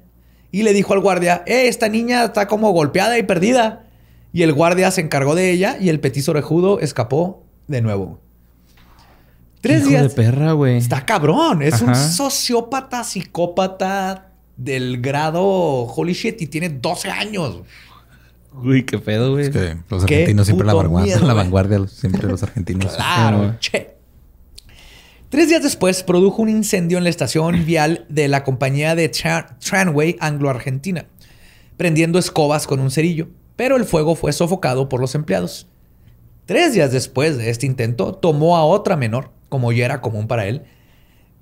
Speaker 2: y le dijo al guardia, eh, esta niña está como golpeada y perdida. Y el guardia se encargó de ella y el petiso orejudo escapó de nuevo. Tres días. de perra, güey. Está cabrón. Es un sociópata, psicópata del grado holy shit y tiene 12 años.
Speaker 3: Uy, qué pedo, güey. Es
Speaker 1: los argentinos siempre la vanguardia, la vanguardia siempre los argentinos. claro,
Speaker 2: Tres días después produjo un incendio en la estación vial de la compañía de Tranway Anglo-Argentina, prendiendo escobas con un cerillo pero el fuego fue sofocado por los empleados. Tres días después de este intento, tomó a otra menor, como ya era común para él,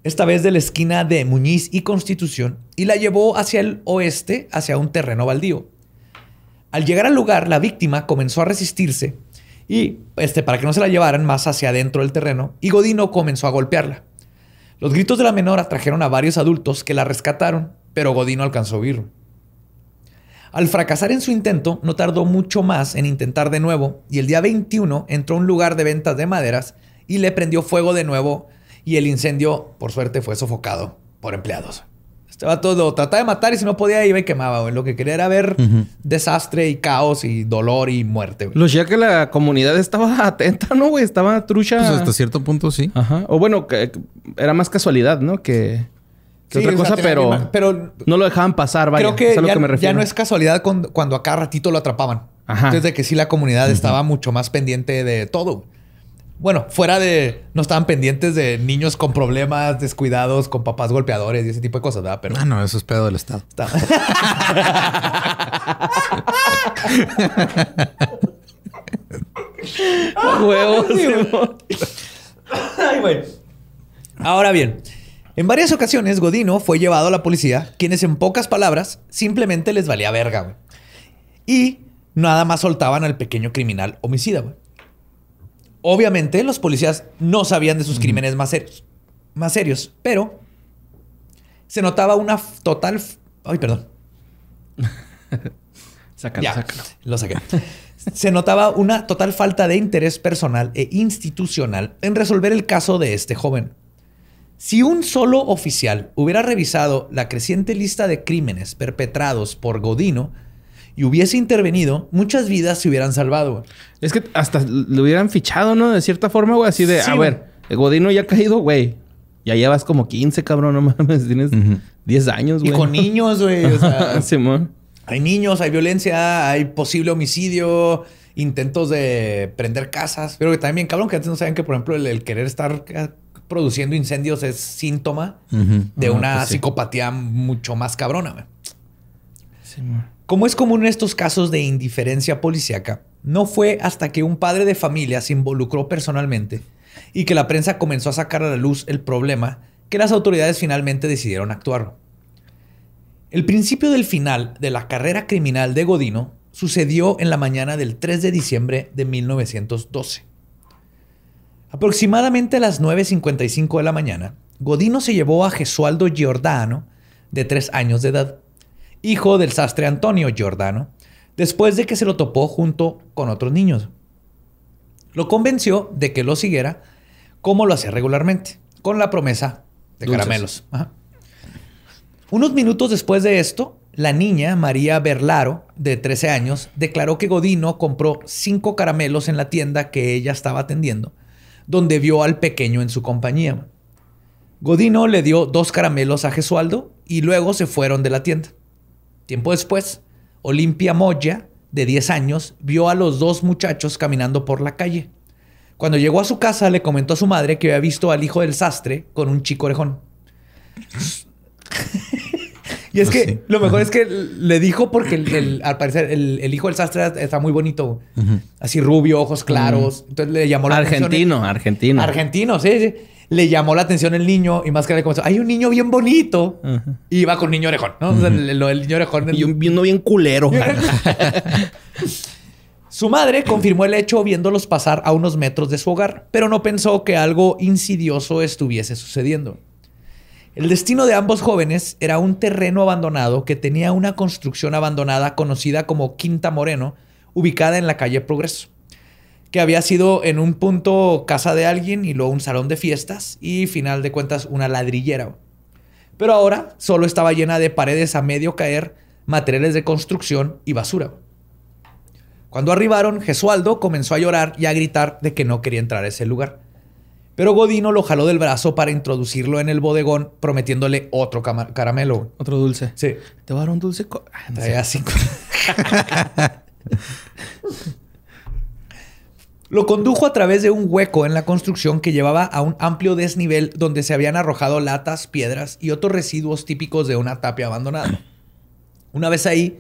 Speaker 2: esta vez de la esquina de Muñiz y Constitución, y la llevó hacia el oeste, hacia un terreno baldío. Al llegar al lugar, la víctima comenzó a resistirse y, este, para que no se la llevaran más hacia adentro del terreno, y Godino comenzó a golpearla. Los gritos de la menor atrajeron a varios adultos que la rescataron, pero Godino alcanzó a huir. Al fracasar en su intento, no tardó mucho más en intentar de nuevo y el día 21 entró a un lugar de ventas de maderas y le prendió fuego de nuevo y el incendio, por suerte, fue sofocado por empleados. Estaba todo, trataba de matar y si no podía iba y quemaba, güey. Lo que quería era ver desastre y caos y dolor y muerte, güey.
Speaker 3: Lo ya que la comunidad estaba atenta, ¿no, güey? Estaba trucha. Pues hasta cierto punto sí. Ajá. O bueno, que, era más casualidad, ¿no? Que que otra cosa, pero, pero no lo dejaban pasar, vaya. Creo que, es lo ya, que me refiero. ya no es
Speaker 2: casualidad cuando a cada ratito lo atrapaban. Entonces, de que sí la comunidad estaba mucho más pendiente de todo. Bueno, fuera de... No estaban pendientes de niños con problemas, descuidados, con papás golpeadores y ese tipo de cosas, ¿verdad? Pero... Ah, no, eso es pedo del Estado. Huevos. Ay, güey. Ahora bien... En varias ocasiones, Godino fue llevado a la policía, quienes en pocas palabras simplemente les valía verga, güey. Y nada más soltaban al pequeño criminal homicida, güey. Obviamente, los policías no sabían de sus crímenes más serios, más serios, pero se notaba una total. Ay, perdón. Lo saqué. se notaba una total falta de interés personal e institucional en resolver el caso de este joven. Si un solo oficial hubiera revisado la creciente lista de crímenes
Speaker 3: perpetrados por Godino y hubiese intervenido, muchas vidas se hubieran salvado. Es que hasta le hubieran fichado, ¿no? De cierta forma, güey, así de, a ver, Godino ya ha caído, güey. Ya llevas como 15, cabrón, no mames. Tienes 10 años, güey. Y con niños, güey. O sea, Simón.
Speaker 2: Hay niños, hay violencia, hay posible homicidio, intentos de prender casas. Pero que también, cabrón, que antes no sabían que, por ejemplo, el querer estar produciendo incendios es síntoma de ah, una pues psicopatía mucho más cabrona. Como es común en estos casos de indiferencia policíaca, no fue hasta que un padre de familia se involucró personalmente y que la prensa comenzó a sacar a la luz el problema que las autoridades finalmente decidieron actuar. El principio del final de la carrera criminal de Godino sucedió en la mañana del 3 de diciembre de 1912. Aproximadamente a las 9.55 de la mañana, Godino se llevó a Gesualdo Giordano, de tres años de edad, hijo del sastre Antonio Giordano, después de que se lo topó junto con otros niños. Lo convenció de que lo siguiera como lo hacía regularmente, con la promesa de caramelos. Unos minutos después de esto, la niña María Berlaro, de 13 años, declaró que Godino compró cinco caramelos en la tienda que ella estaba atendiendo donde vio al pequeño en su compañía. Godino le dio dos caramelos a Gesualdo y luego se fueron de la tienda. Tiempo después, Olimpia Moya, de 10 años, vio a los dos muchachos caminando por la calle. Cuando llegó a su casa, le comentó a su madre que había visto al hijo del sastre con un chico orejón. Y es ah, que lo mejor es que le dijo porque al parecer el, hijo del sastre está muy bonito. Así rubio, ojos claros. Entonces le llamó la atención. Argentino,
Speaker 3: argentino. Argentino,
Speaker 2: sí, Le llamó la atención el niño y más que le comenzó, hay un niño bien bonito. Y va con niño orejón, ¿no? el, niño orejón. Y un, bien culero. Su madre confirmó el hecho viéndolos pasar a unos metros de su hogar, pero no pensó que algo insidioso estuviese sucediendo. El destino de ambos jóvenes era un terreno abandonado que tenía una construcción abandonada conocida como Quinta Moreno, ubicada en la calle Progreso, que había sido en un punto casa de alguien y luego un salón de fiestas y final de cuentas una ladrillera. Pero ahora solo estaba llena de paredes a medio caer, materiales de construcción y basura. Cuando arribaron, Gesualdo comenzó a llorar y a gritar de que no quería entrar a ese lugar. Pero Godino lo jaló del brazo para introducirlo en el bodegón, prometiéndole otro caramelo. Otro dulce. Sí. Te va a dar un dulce. así. Ah, lo condujo a través de un hueco en la construcción que llevaba a un amplio desnivel donde se habían arrojado latas, piedras y otros residuos típicos de una tapia abandonada. Una vez ahí,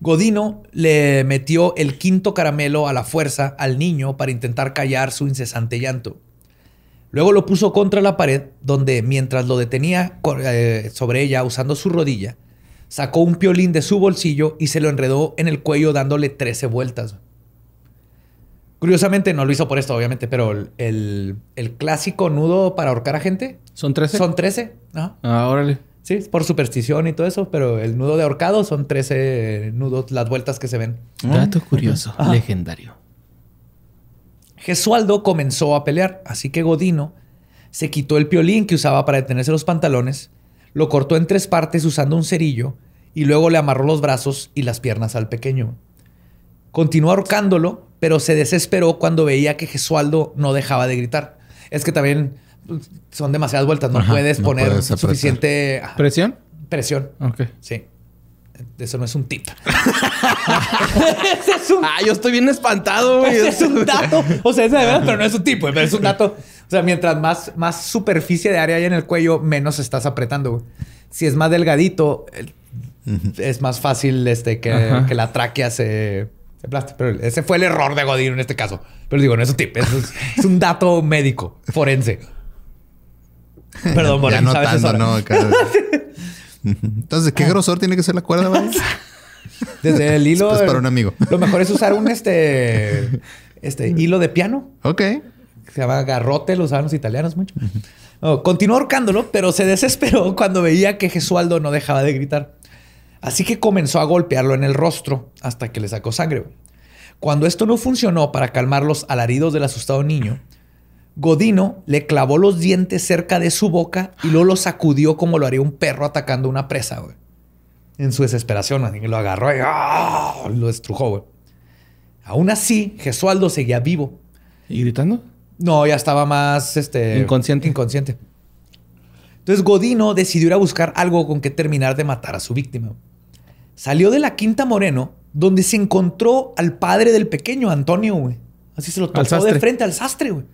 Speaker 2: Godino le metió el quinto caramelo a la fuerza al niño para intentar callar su incesante llanto. Luego lo puso contra la pared, donde mientras lo detenía eh, sobre ella usando su rodilla, sacó un piolín de su bolsillo y se lo enredó en el cuello dándole 13 vueltas. Curiosamente, no lo hizo por esto, obviamente, pero el, clásico nudo para ahorcar a gente. ¿Son 13? Son 13. Ah, órale. Sí, por superstición y todo eso, pero el nudo de ahorcado son 13 nudos, las vueltas que se ven. Dato curioso, ah.
Speaker 3: legendario.
Speaker 2: Gesualdo comenzó a pelear, así que Godino se quitó el piolín que usaba para detenerse los pantalones, lo cortó en tres partes usando un cerillo y luego le amarró los brazos y las piernas al pequeño. Continuó ahorcándolo, pero se desesperó cuando veía que Gesualdo no dejaba de gritar. Es que también pues, son demasiadas vueltas, no puedes poner suficiente presión. ¿Presión? Presión. Ok. Sí. Eso no es un tip. es un... Ah, yo estoy bien espantado, güey. es un dato. O sea, ese de verdad, pero no es un tip, Es un dato. O sea, mientras más, más superficie de área hay en el cuello, menos estás apretando, Si es más delgadito, es más fácil este, que, la tráquea se, Pero ese fue el error de Godín en este caso. Pero digo, no es un tip. Es, un dato médico, forense. Perdón, Moreno. Ya, no no.
Speaker 1: Entonces, ¿qué ah. grosor tiene que ser la cuerda, más? Desde el hilo. Pues, pues para un amigo. Lo mejor es usar un este,
Speaker 2: este hilo de piano. Ok. Se llama garrote, lo usaban los italianos mucho. continuó ahorcándolo, pero se desesperó cuando veía que Gesualdo no dejaba de gritar. Así que comenzó a golpearlo en el rostro hasta que le sacó sangre. Cuando esto no funcionó para calmar los alaridos del asustado niño, Godino le clavó los dientes cerca de su boca y luego lo sacudió como lo haría un perro atacando una presa, güey. En su desesperación, así lo agarró y ¡ah! lo estrujó, güey. Aún así, Jesualdo seguía vivo. ¿Y gritando? No, ya estaba más este, inconsciente. inconsciente. Entonces Godino decidió ir a buscar algo con que terminar de matar a su víctima. Salió de la Quinta Moreno, donde se encontró al padre del pequeño, Antonio, güey. Así se lo tocó de frente al sastre, güey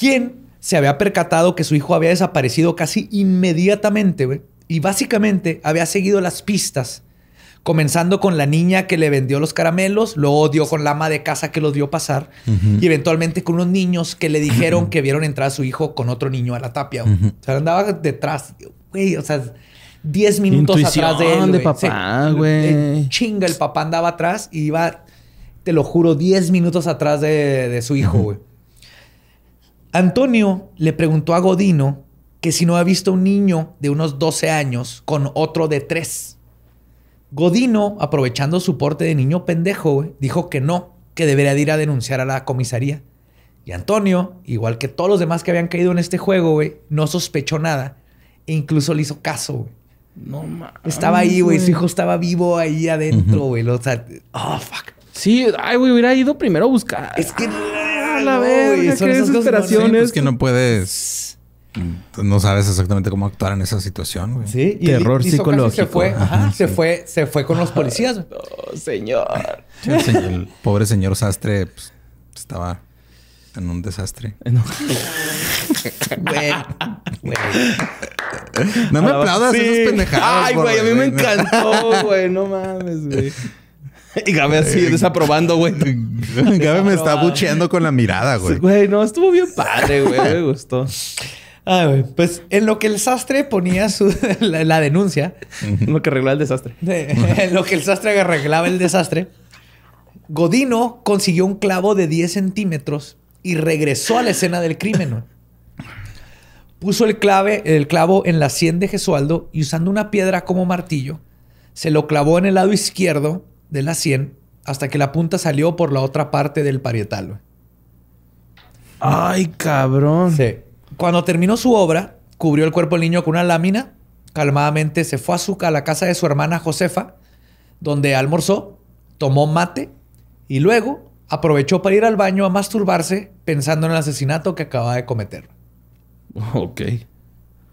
Speaker 2: quien se había percatado que su hijo había desaparecido casi inmediatamente, güey. Y básicamente había seguido las pistas, comenzando con la niña que le vendió los caramelos, luego dio con la ama de casa que los vio pasar, y eventualmente con unos niños que le dijeron que vieron entrar a su hijo con otro niño a la tapia. O sea, andaba detrás, güey, o sea, 10 minutos atrás de él. de papá, chinga, el papá andaba atrás y iba, te lo juro, 10 minutos atrás de su hijo, güey. Antonio le preguntó a Godino que si no había visto un niño de unos 12 años con otro de 3. Godino, aprovechando su porte de niño pendejo, dijo que no, que debería ir a denunciar a la comisaría. Y Antonio, igual que todos los demás que habían caído en este juego, no sospechó nada e incluso le hizo caso,
Speaker 3: No mames. Estaba ahí, güey. Su
Speaker 2: hijo estaba vivo ahí adentro, güey. O sea, oh, fuck. Sí, ay, güey, hubiera ido primero a buscar. Es que la
Speaker 1: vez son esas desesperaciones. Pues que no puedes. Mm, no sabes exactamente cómo actuar en esa situación, güey. Sí, y terror psicológico. Se
Speaker 2: fue, se fue, con los policías. Oh, señor. El,
Speaker 1: pobre señor sastre pues, estaba en un desastre. No, güey. no me aplaudas esas pendejadas. Ay, güey, a mí me encantó,
Speaker 3: güey. No mames, güey. Y Gabe así eh, desaprobando, güey. Gabe me está bucheando con la
Speaker 1: mirada, güey.
Speaker 3: Güey, no, estuvo bien padre, güey. Me gustó. Ay, güey. Pues en lo que el sastre ponía la, denuncia. En lo que arreglaba el desastre.
Speaker 2: en lo que el sastre arreglaba el desastre. Godino consiguió un clavo de 10 centímetros y regresó a la escena del crimen. Puso el, el clavo en la sien de Gesualdo y usando una piedra como martillo, se lo clavó en el lado izquierdo de la 100 hasta que la punta salió por la otra parte del parietal. Ay, cabrón. Sí. Cuando terminó su obra, cubrió el cuerpo del niño con una lámina. Calmadamente se fue a, su, a la casa de su hermana Josefa, donde almorzó, tomó mate y luego aprovechó para ir al baño a masturbarse pensando en el asesinato que acababa de cometer.
Speaker 3: Ok.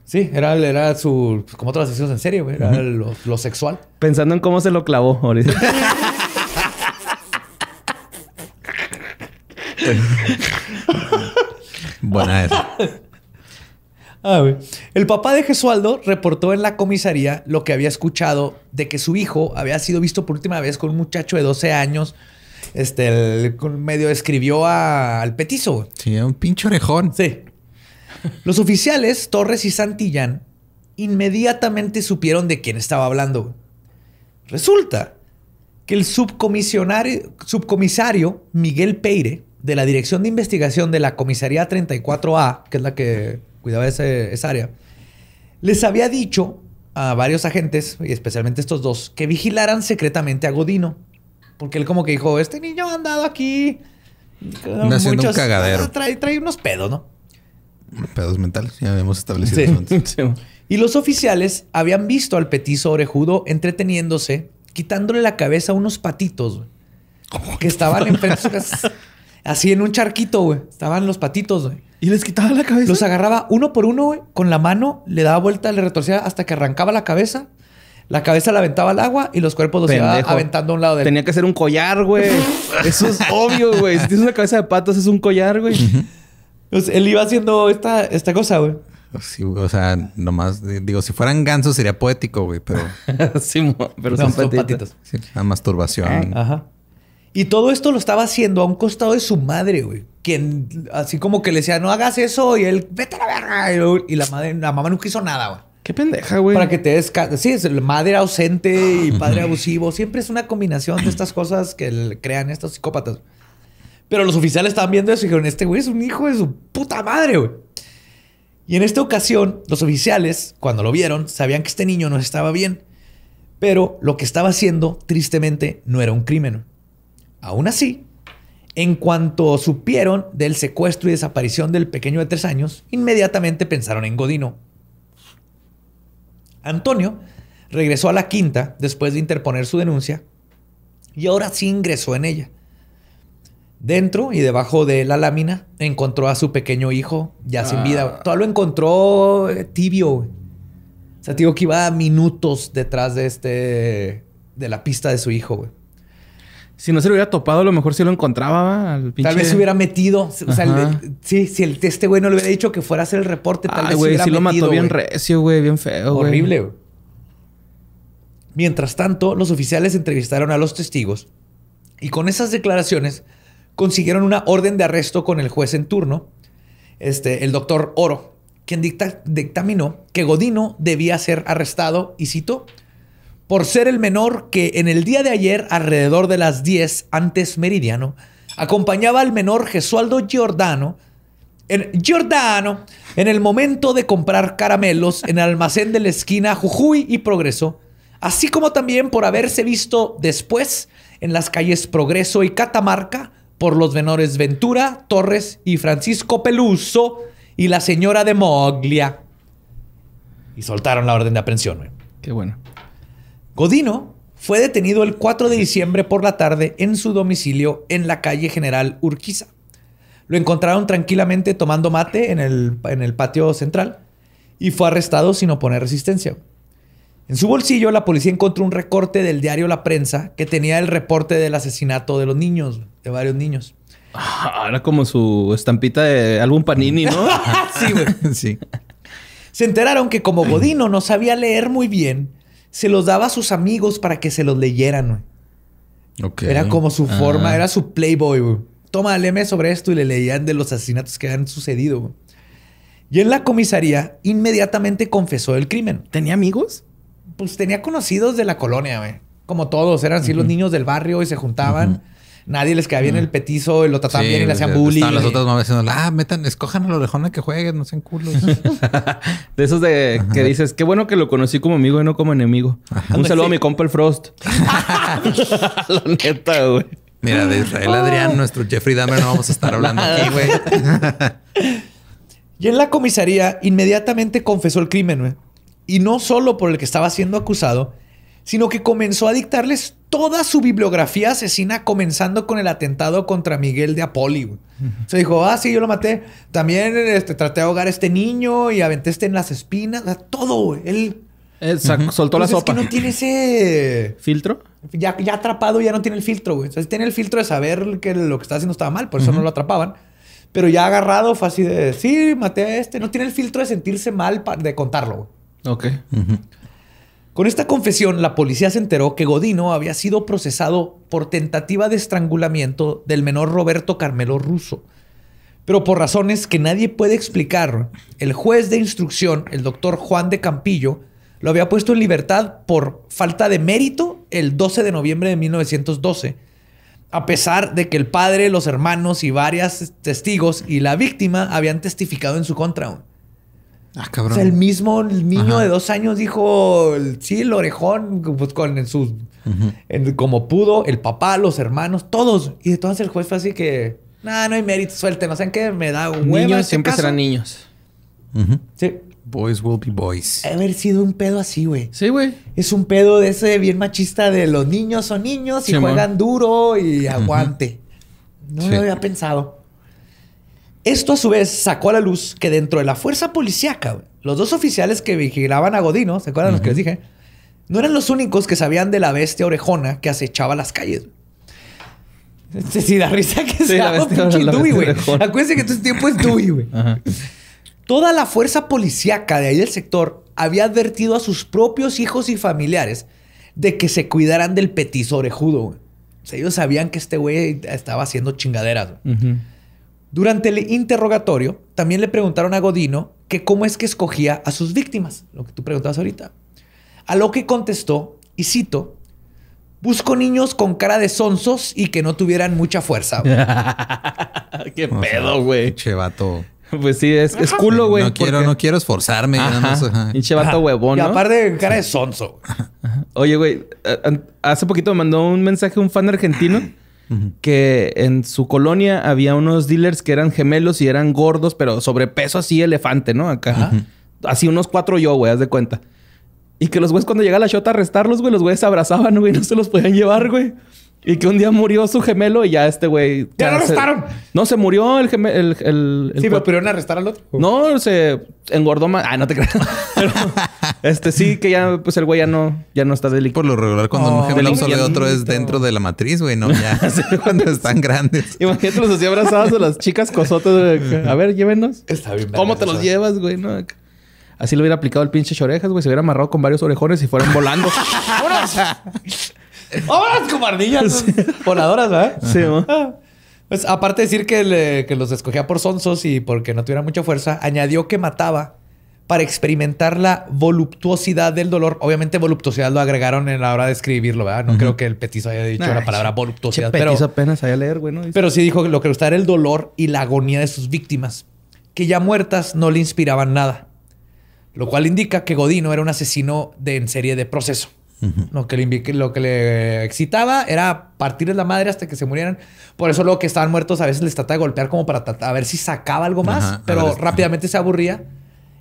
Speaker 3: Sí, era, era su. Como todas las en serio, güey. Era lo, sexual. Pensando en cómo se lo clavó ahorita. Buena
Speaker 4: esa.
Speaker 2: Ah, el papá de Gesualdo reportó en la comisaría lo que había escuchado de que su hijo había sido visto por última vez con un muchacho de 12 años. Este, medio escribió al petizo. Sí, un pinche orejón. Sí. Los oficiales, Torres y Santillán, inmediatamente supieron de quién estaba hablando. Resulta que el subcomisario Miguel Peire, de la Dirección de Investigación de la Comisaría 34A, que es la que cuidaba esa área, les había dicho a varios agentes, y especialmente estos dos, que vigilaran secretamente a Godino. Porque él como que dijo, este niño ha andado aquí. Haciendo un cagadero. Ah, trae unos pedos,
Speaker 1: ¿no? pedos mentales, ya
Speaker 2: habíamos establecido antes. Y los oficiales habían visto al petiso orejudo entreteniéndose, quitándole la cabeza a unos patitos que estaban en Así en un charquito, güey. Estaban los patitos, güey. ¿Y les quitaba la cabeza? Los agarraba uno por uno, güey. Con la mano, le daba vuelta, le retorcía hasta que arrancaba la cabeza. La cabeza la aventaba al
Speaker 3: agua y los cuerpos los aventando a un lado de él. Tenía que ser un collar, güey. Eso es obvio, güey. Si tienes una cabeza de patos, es un collar, güey él iba haciendo esta, esta cosa, güey.
Speaker 1: Sí, o sea, nomás digo, si fueran gansos sería poético, güey, pero. sí, pero son, patitos. la masturbación.
Speaker 2: Ah, Ajá. Y todo esto lo estaba haciendo a un costado de su madre, güey. Quien así como que le decía, no hagas eso, y él, vete a la verga. Y la madre, la mamá nunca hizo nada, güey. Qué pendeja, güey. Para que te des. Sí, es madre ausente y padre abusivo. Siempre es una combinación de estas cosas que crean estos psicópatas. Pero los oficiales estaban viendo eso y dijeron, este güey es un hijo de su puta madre, güey. Y en esta ocasión, los oficiales, cuando lo vieron, sabían que este niño no estaba bien. Pero lo que estaba haciendo, tristemente, no era un crimen. Aún así, en cuanto supieron del secuestro y desaparición del pequeño de tres años, inmediatamente pensaron en Godino. Antonio regresó a la quinta después de interponer su denuncia y ahora sí ingresó en ella. Dentro y debajo de la lámina encontró a su pequeño hijo, ya sin vida. Ah. Todo lo encontró eh, tibio. O sea, te digo que iba minutos detrás de este,
Speaker 3: de la pista de su hijo, güey. Si no se lo hubiera topado, a lo mejor sí lo encontraba. Al Tal vez se hubiera
Speaker 2: metido. O sea, sí, si este güey no le hubiera dicho que fuera a hacer el reporte, tal vez se si lo mató bien recio,
Speaker 3: güey, bien feo. Horrible, güey. Mientras
Speaker 2: tanto, los oficiales entrevistaron a los testigos y con esas declaraciones consiguieron una orden de arresto con el juez en turno, este, el doctor Oro, quien dictaminó que Godino debía ser arrestado, y cito, por ser el menor que en el día de ayer, alrededor de las 10 antes meridiano, acompañaba al menor Gesualdo Giordano, en, Giordano, en el momento de comprar caramelos en el almacén de la esquina Jujuy y Progreso, así como también por haberse visto después en las calles Progreso y Catamarca, por los menores Ventura, Torres y Francisco Peluso y la señora de Moglia. Y soltaron la orden de aprehensión. Qué bueno. Godino fue detenido el 4 de diciembre por la tarde en su domicilio en la calle General Urquiza. Lo encontraron tranquilamente tomando mate en el, en el patio central y fue arrestado sin oponer resistencia. En su bolsillo, la policía encontró un recorte del diario La Prensa que tenía el reporte del asesinato de los niños, de varios niños.
Speaker 3: Ah, era como su estampita de álbum Panini, ¿no? sí, güey. sí.
Speaker 2: Se enteraron que como Godino no sabía leer muy bien, se los daba a sus amigos para que se los leyeran,
Speaker 4: güey. Okay. Era como su forma, ah. era
Speaker 2: su playboy, güey. Toma, léeme sobre esto y le leían de los asesinatos que han sucedido, güey. Y en la comisaría inmediatamente confesó el crimen. ¿Tenía amigos? pues tenía conocidos de la colonia, güey. Como todos, eran así los niños del barrio y se juntaban. Nadie les quedaba bien el petizo y lo
Speaker 3: trataban bien y le hacían bullying. Estaban las otras mamás diciendo, ah,
Speaker 1: metan, escojan a la orejona que jueguen, no sean culos.
Speaker 3: de esos de que dices, qué bueno que lo conocí como amigo y no como enemigo. Un pues saludo a mi compa el Frost.
Speaker 1: la neta, güey. Mira, de Israel Adrián, ah. nuestro Jeffrey Dahmer, no vamos a estar hablando aquí, güey.
Speaker 2: y en la comisaría inmediatamente confesó el crimen, güey y no solo por el que estaba siendo acusado, sino que comenzó a dictarles toda su bibliografía asesina, comenzando con el atentado contra Miguel de Apoli. Se dijo, ah, sí, yo lo maté. También este, traté de ahogar a este niño y aventé este en las espinas. todo, Él...
Speaker 1: Soltó la sopa. Es
Speaker 2: que no tiene ese... ¿Filtro? Ya, ya atrapado, ya no tiene el filtro, güey. O sea, tiene el filtro de saber que lo que estaba haciendo estaba mal. Por eso no lo atrapaban. Pero ya agarrado fue así de... Sí, maté a este. No tiene el filtro de sentirse mal de contarlo, güey. Con esta confesión, la policía se enteró que Godino había sido procesado por tentativa de estrangulamiento del menor Roberto Carmelo Russo. Pero por razones que nadie puede explicar, el juez de instrucción, el doctor Juan de Campillo, lo había puesto en libertad por falta de mérito el 12 de noviembre de 1912, a pesar de que el padre, los hermanos y varias testigos y la víctima habían testificado en su contra. Ah, o sea, el mismo el niño de dos años dijo, sí, el orejón, pues con sus, como pudo, el papá, los hermanos, todos. Y entonces el juez fue así que, nada, no hay mérito, suelten, no saben qué, me da un Niños siempre serán niños.
Speaker 1: Sí. Boys will be boys.
Speaker 2: Haber sido un pedo así, güey. Sí, güey. Es un pedo de ese bien machista de los niños son niños y juegan duro y aguante. No lo había pensado. Esto a su vez sacó a la luz que dentro de la fuerza policíaca, los dos oficiales que vigilaban a Godino, ¿se acuerdan los que les dije? No eran los únicos que sabían de la bestia orejona que acechaba las calles. Sí, la risa que güey. Acuérdense que todo tiempo es Dewey, güey. Toda la fuerza policíaca de ahí del sector había advertido a sus propios hijos y familiares de que se cuidaran del petiso orejudo, ellos sabían que este güey estaba haciendo chingaderas, durante el interrogatorio, también le preguntaron a Godino que cómo es que escogía a sus víctimas, lo que tú preguntabas ahorita. A lo que contestó, y cito, busco niños con cara de sonsos y que no tuvieran mucha fuerza.
Speaker 1: Qué pedo, güey. Che vato. Pues sí, es, culo, güey. No quiero, no quiero
Speaker 3: esforzarme. Pinche vato ah, huevón. Y aparte, cara de sonso. Oye, güey, hace poquito me mandó un mensaje un fan argentino que en su colonia había unos dealers que eran gemelos y eran gordos, pero sobrepeso así, elefante, ¿no? Acá. Así unos cuatro yo, güey, haz de cuenta. Y que los güeyes cuando llega la shota a arrestarlos, güey, los güeyes se abrazaban, güey, no se los podían llevar, güey. Y que un día murió su gemelo y ya este güey. ¡Ya lo arrestaron! no, se murió el gemelo. El, el, sí, pero pudieron arrestar al otro. No, se engordó más. Ah, no te creas. este sí que ya, pues el güey ya no, ya no está delicado. Por lo regular, cuando un oh, gemelo absorbe otro es dentro
Speaker 1: de la matriz, güey, no ya. cuando están grandes.
Speaker 3: Imagínate los así abrazados a las chicas cosotas. A ver, llévenos.
Speaker 1: Está bien. ¿Cómo te los
Speaker 3: llevas, güey? No. Así le hubiera aplicado el pinche orejas, güey. Se hubiera amarrado con varios orejones y fueran volando.
Speaker 2: ¡Oh, las Voladoras, ¿verdad? Sí, ¿no? Ah. Pues aparte de decir que, los escogía por sonsos y porque no tuviera mucha fuerza, añadió que mataba para experimentar la voluptuosidad del dolor. Obviamente voluptuosidad lo agregaron en la hora de escribirlo, ¿verdad? No creo que el petizo haya dicho la palabra voluptuosidad. pero
Speaker 3: apenas leer, güey. ¿no?
Speaker 2: Pero sí dijo que lo que gustaba era el dolor y la agonía de sus víctimas, que ya muertas no le inspiraban nada. Lo cual indica que Godino era un asesino de, en serie de proceso lo, que le lo que le excitaba era partirles la madre hasta que se murieran. Por eso luego que estaban muertos a veces les trataba de golpear como para a ver si sacaba algo más, pero rápidamente se aburría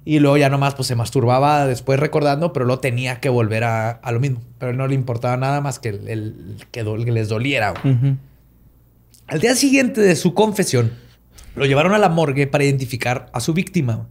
Speaker 2: y luego ya nomás pues se masturbaba después recordando, pero luego tenía que volver a, lo mismo. Pero no le importaba nada más que, el, que, les doliera. Al día siguiente de su confesión, lo llevaron a la morgue para identificar a su víctima.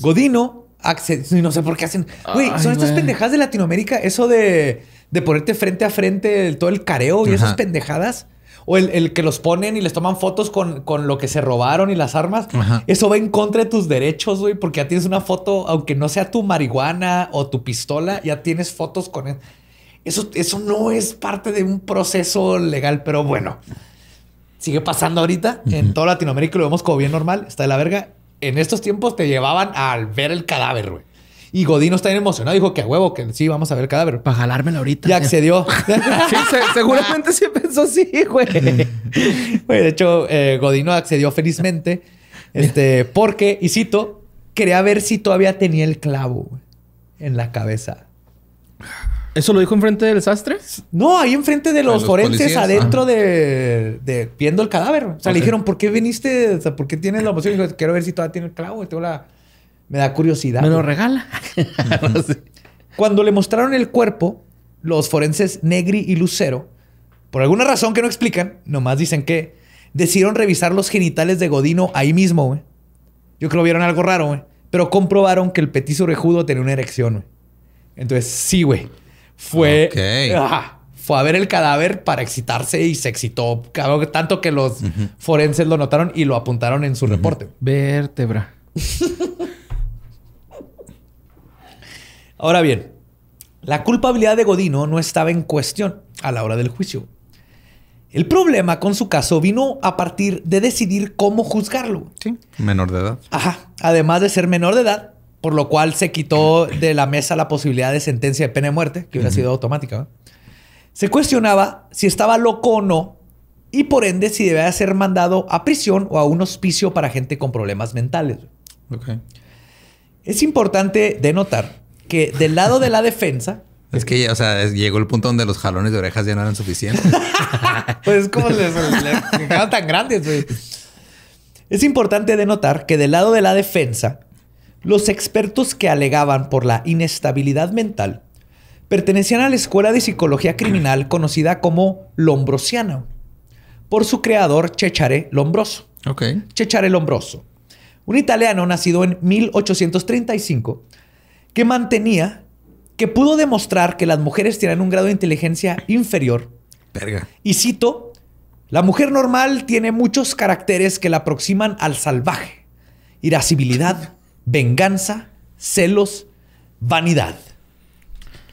Speaker 2: Godino acceso. No sé por qué hacen. Güey, son estas pendejadas de Latinoamérica. Eso de, ponerte frente a frente todo el careo y esas pendejadas. O el, que los ponen y les toman fotos con, con lo que se robaron y las armas. Eso va en contra de tus derechos, güey, porque ya tienes una foto, aunque no sea tu marihuana o tu pistola, ya tienes fotos con él. Eso, eso no es parte de un proceso legal, pero bueno. Sigue pasando ahorita en toda Latinoamérica, y lo vemos como bien normal, está de la verga en estos tiempos te llevaban al ver el cadáver, güey. Y Godino está bien emocionado. Dijo que a huevo, que sí, vamos a ver el cadáver. Para jalármelo ahorita. Y accedió. Seguramente se, seguramente sí pensó así, güey. de hecho, eh, Godino accedió felizmente. Este, porque, y cito, quería ver si todavía tenía el clavo en la cabeza. ¿Eso lo dijo enfrente del sastre? No, ahí enfrente de los, forenses, adentro ah. de, viendo el cadáver. O sea, le dijeron, ¿por qué viniste? O sea, ¿por qué tienes la emoción? Y dijo, quiero ver si todavía tiene el clavo. Me da curiosidad. Me lo regala. Cuando le mostraron el cuerpo, los forenses Negri y Lucero, por alguna razón que no explican, nomás dicen que decidieron revisar los genitales de Godino ahí mismo, güey. Yo creo que vieron algo raro, güey. Pero comprobaron que el petiso rejudo tenía una erección, güey. Entonces, sí, güey fue, fue a ver el cadáver para excitarse y se excitó. Tanto que los forenses lo notaron y lo apuntaron en su reporte. Vértebra. Ahora bien, la culpabilidad de Godino no estaba en cuestión a la hora del juicio. El problema con su caso vino a partir de decidir cómo juzgarlo. Sí, menor de edad. Ajá. Además de ser menor de edad, por lo cual se quitó de la mesa la posibilidad de sentencia de pena de muerte, que hubiera sido automática. Se cuestionaba si estaba loco o no y por ende si debía ser mandado a prisión o a un hospicio para gente con problemas mentales. Okay. Es importante denotar que del lado de la defensa,
Speaker 1: es que, o sea, llegó el punto donde los jalones de orejas ya no eran suficientes.
Speaker 2: pues, ¿cómo les, les, quedan tan grandes, güey? Es importante denotar que del lado de la defensa, los expertos que alegaban por la inestabilidad mental pertenecían a la escuela de psicología criminal conocida como Lombrosiana, por su creador Chechare Lombroso. Ok. Lombroso, un italiano nacido en 1835 que mantenía que pudo demostrar que las mujeres tienen un grado de inteligencia inferior. Verga. Y cito, la mujer normal tiene muchos caracteres que la aproximan al salvaje, irascibilidad, venganza, celos, vanidad.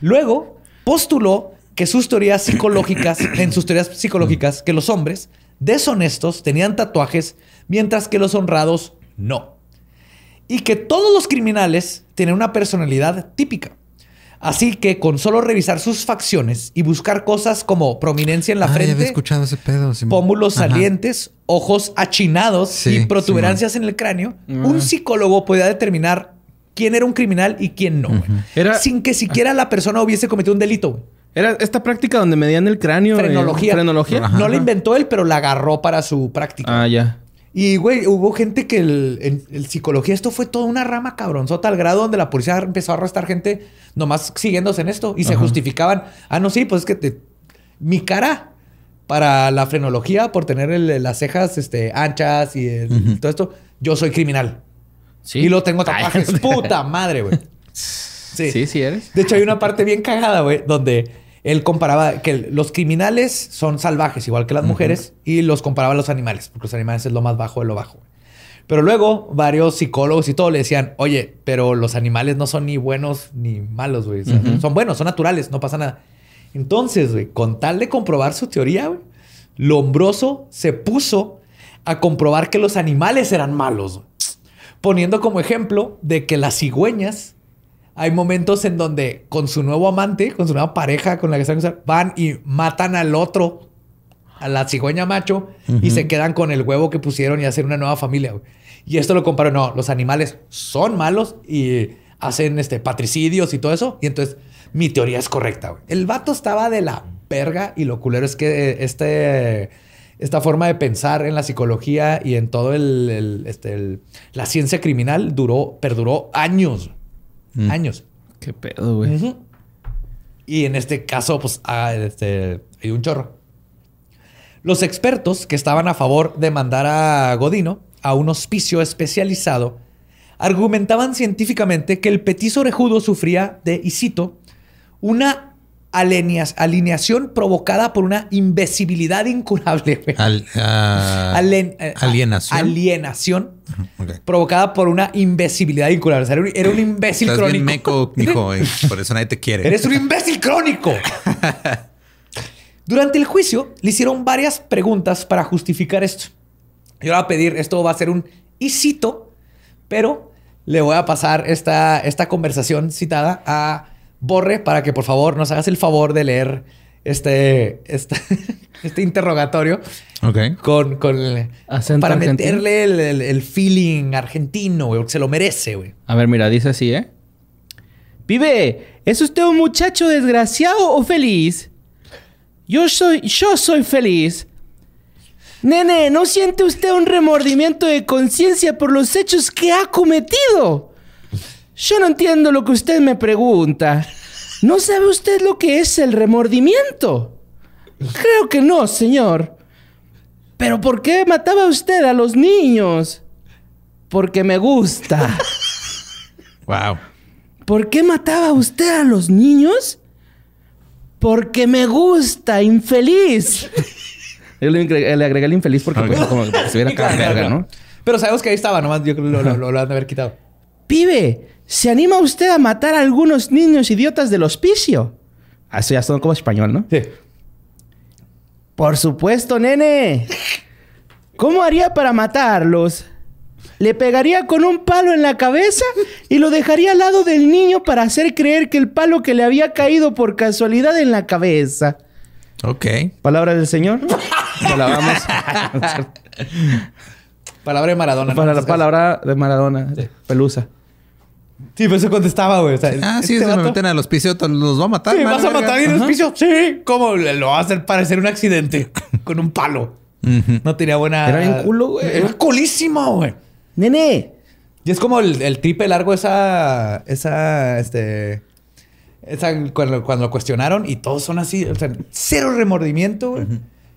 Speaker 2: Luego postuló que sus teorías psicológicas, en sus teorías psicológicas, que los hombres deshonestos tenían tatuajes, mientras que los honrados no. Y que todos los criminales tienen una personalidad típica. Así que con solo revisar sus facciones y buscar cosas como prominencia en la frente,
Speaker 1: pómulos salientes,
Speaker 2: ojos achinados y protuberancias en el cráneo, mm. un psicólogo podía determinar quién era un criminal y quién no, sin que siquiera la persona hubiese cometido un delito. Era esta práctica donde medían el cráneo. Eh, frenología. No la inventó él, pero la agarró para su práctica. Ah, ya. Y, güey, hubo gente que el, en, psicología esto fue toda una rama cabronzota al grado donde la policía empezó a arrestar gente nomás siguiéndose en esto y se justificaban. Ah, no, sí, pues es que te, mi cara para la frenología, por tener las cejas este, anchas y todo esto, yo soy criminal. Sí. Y lo tengo tapajes. Puta madre, güey.
Speaker 3: sí, sí
Speaker 2: eres. De hecho, hay una parte bien cagada, güey, donde él comparaba que los criminales son salvajes, igual que las mujeres, y los comparaba a los animales, porque los animales es lo más bajo de lo bajo. Pero luego varios psicólogos y todo le decían, oye, pero los animales no son ni buenos ni malos, güey. Son buenos, son naturales, no pasa nada. Entonces, güey, con tal de comprobar su teoría, güey, Lombroso se puso a comprobar que los animales eran malos, poniendo como ejemplo de que las cigüeñas hay momentos en donde con su nuevo amante, con su nueva pareja con la que están van y matan al otro, a la cigüeña macho, y se quedan con el huevo que pusieron y hacen una nueva familia. Y esto lo comparo, no, los animales son malos y hacen este, patricidios y todo eso. Y entonces mi teoría es correcta. El vato estaba de la verga y lo culero es que eh, este esta forma de pensar en la psicología y en todo el, este, la ciencia criminal duró, perduró años. Mm. Años. Qué pedo, güey. Y en este caso, pues ah, este, hay un chorro. Los expertos que estaban a favor de mandar a Godino a un hospicio especializado argumentaban científicamente que el petiso orejudo sufría de, y cito, una alineación provocada por una imbecibilidad incurable.
Speaker 1: alienación.
Speaker 2: Alienación provocada por una invisibilidad incurable. era un imbécil crónico. Eh,
Speaker 1: por eso nadie te quiere. Eres un
Speaker 2: imbécil crónico. Durante el juicio le hicieron varias preguntas para justificar esto. Yo le voy a pedir, esto va a ser un hicito, pero le voy a pasar esta, esta conversación citada a Borre, para que por favor nos hagas el favor de leer este, este, este interrogatorio
Speaker 3: con, con
Speaker 2: para meterle el, feeling argentino, güey, se lo merece, güey.
Speaker 3: A ver, mira, dice así, ¿eh? Pibe, ¿es usted un muchacho desgraciado o feliz? Yo soy, yo soy feliz. Nene, ¿no siente usted un remordimiento de conciencia por los hechos que ha cometido? Yo no entiendo lo que usted me pregunta. ¿No sabe usted lo que es el remordimiento? Creo que no, señor. ¿Pero por qué mataba usted a los niños? Porque me gusta. Wow. ¿Por qué mataba usted a los niños? Porque me gusta, infeliz. Yo le, agregué el infeliz porque pues, como que se hubiera ¿no? Pero sabemos que ahí estaba, nomás yo
Speaker 2: lo, lo, lo, lo han de haber quitado.
Speaker 3: Pibe, ¿Se anima usted a matar a algunos niños idiotas del hospicio? Ah, eso ya son como español, ¿no? Sí. Por supuesto, nene. ¿Cómo haría para matarlos? Le pegaría con un palo en la cabeza y lo dejaría al lado del niño para hacer creer que el palo que le había caído por casualidad en la cabeza. Ok. Palabra del Señor. palabra de Maradona. palabra de Maradona. Pelusa.
Speaker 1: Sí, pero eso contestaba, güey. ah, sí, se este me meten al hospicio, los va a matar. Sí, vas a matar en el hospicio.
Speaker 2: Sí, ¿cómo lo va a hacer parecer un accidente? Con un palo. No tenía buena. Era bien culo, güey. Era colísimo, güey. Nene. Y es como el, el tripe largo, esa. Esa. Este. cuando, lo cuestionaron y todos son así. O sea, cero remordimiento, güey.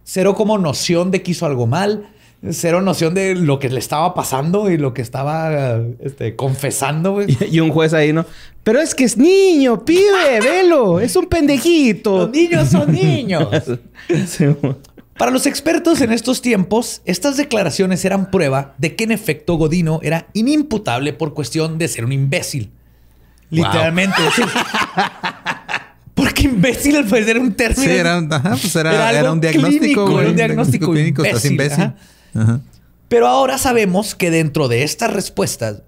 Speaker 2: Cero como noción de que hizo algo mal cero noción de lo que le estaba pasando y lo que estaba este, confesando,
Speaker 3: Y, un juez ahí, ¿no? Pero es que es niño, pibe, velo, es un pendejito. niños son niños. Para los expertos en estos tiempos, estas
Speaker 2: declaraciones eran prueba de que en efecto Godino era inimputable por cuestión de ser un imbécil. Literalmente. Porque imbécil puede ser un término. Sí, era, un pues diagnóstico. era un diagnóstico. Clínico, estás imbécil. Pero ahora sabemos que dentro de estas respuestas,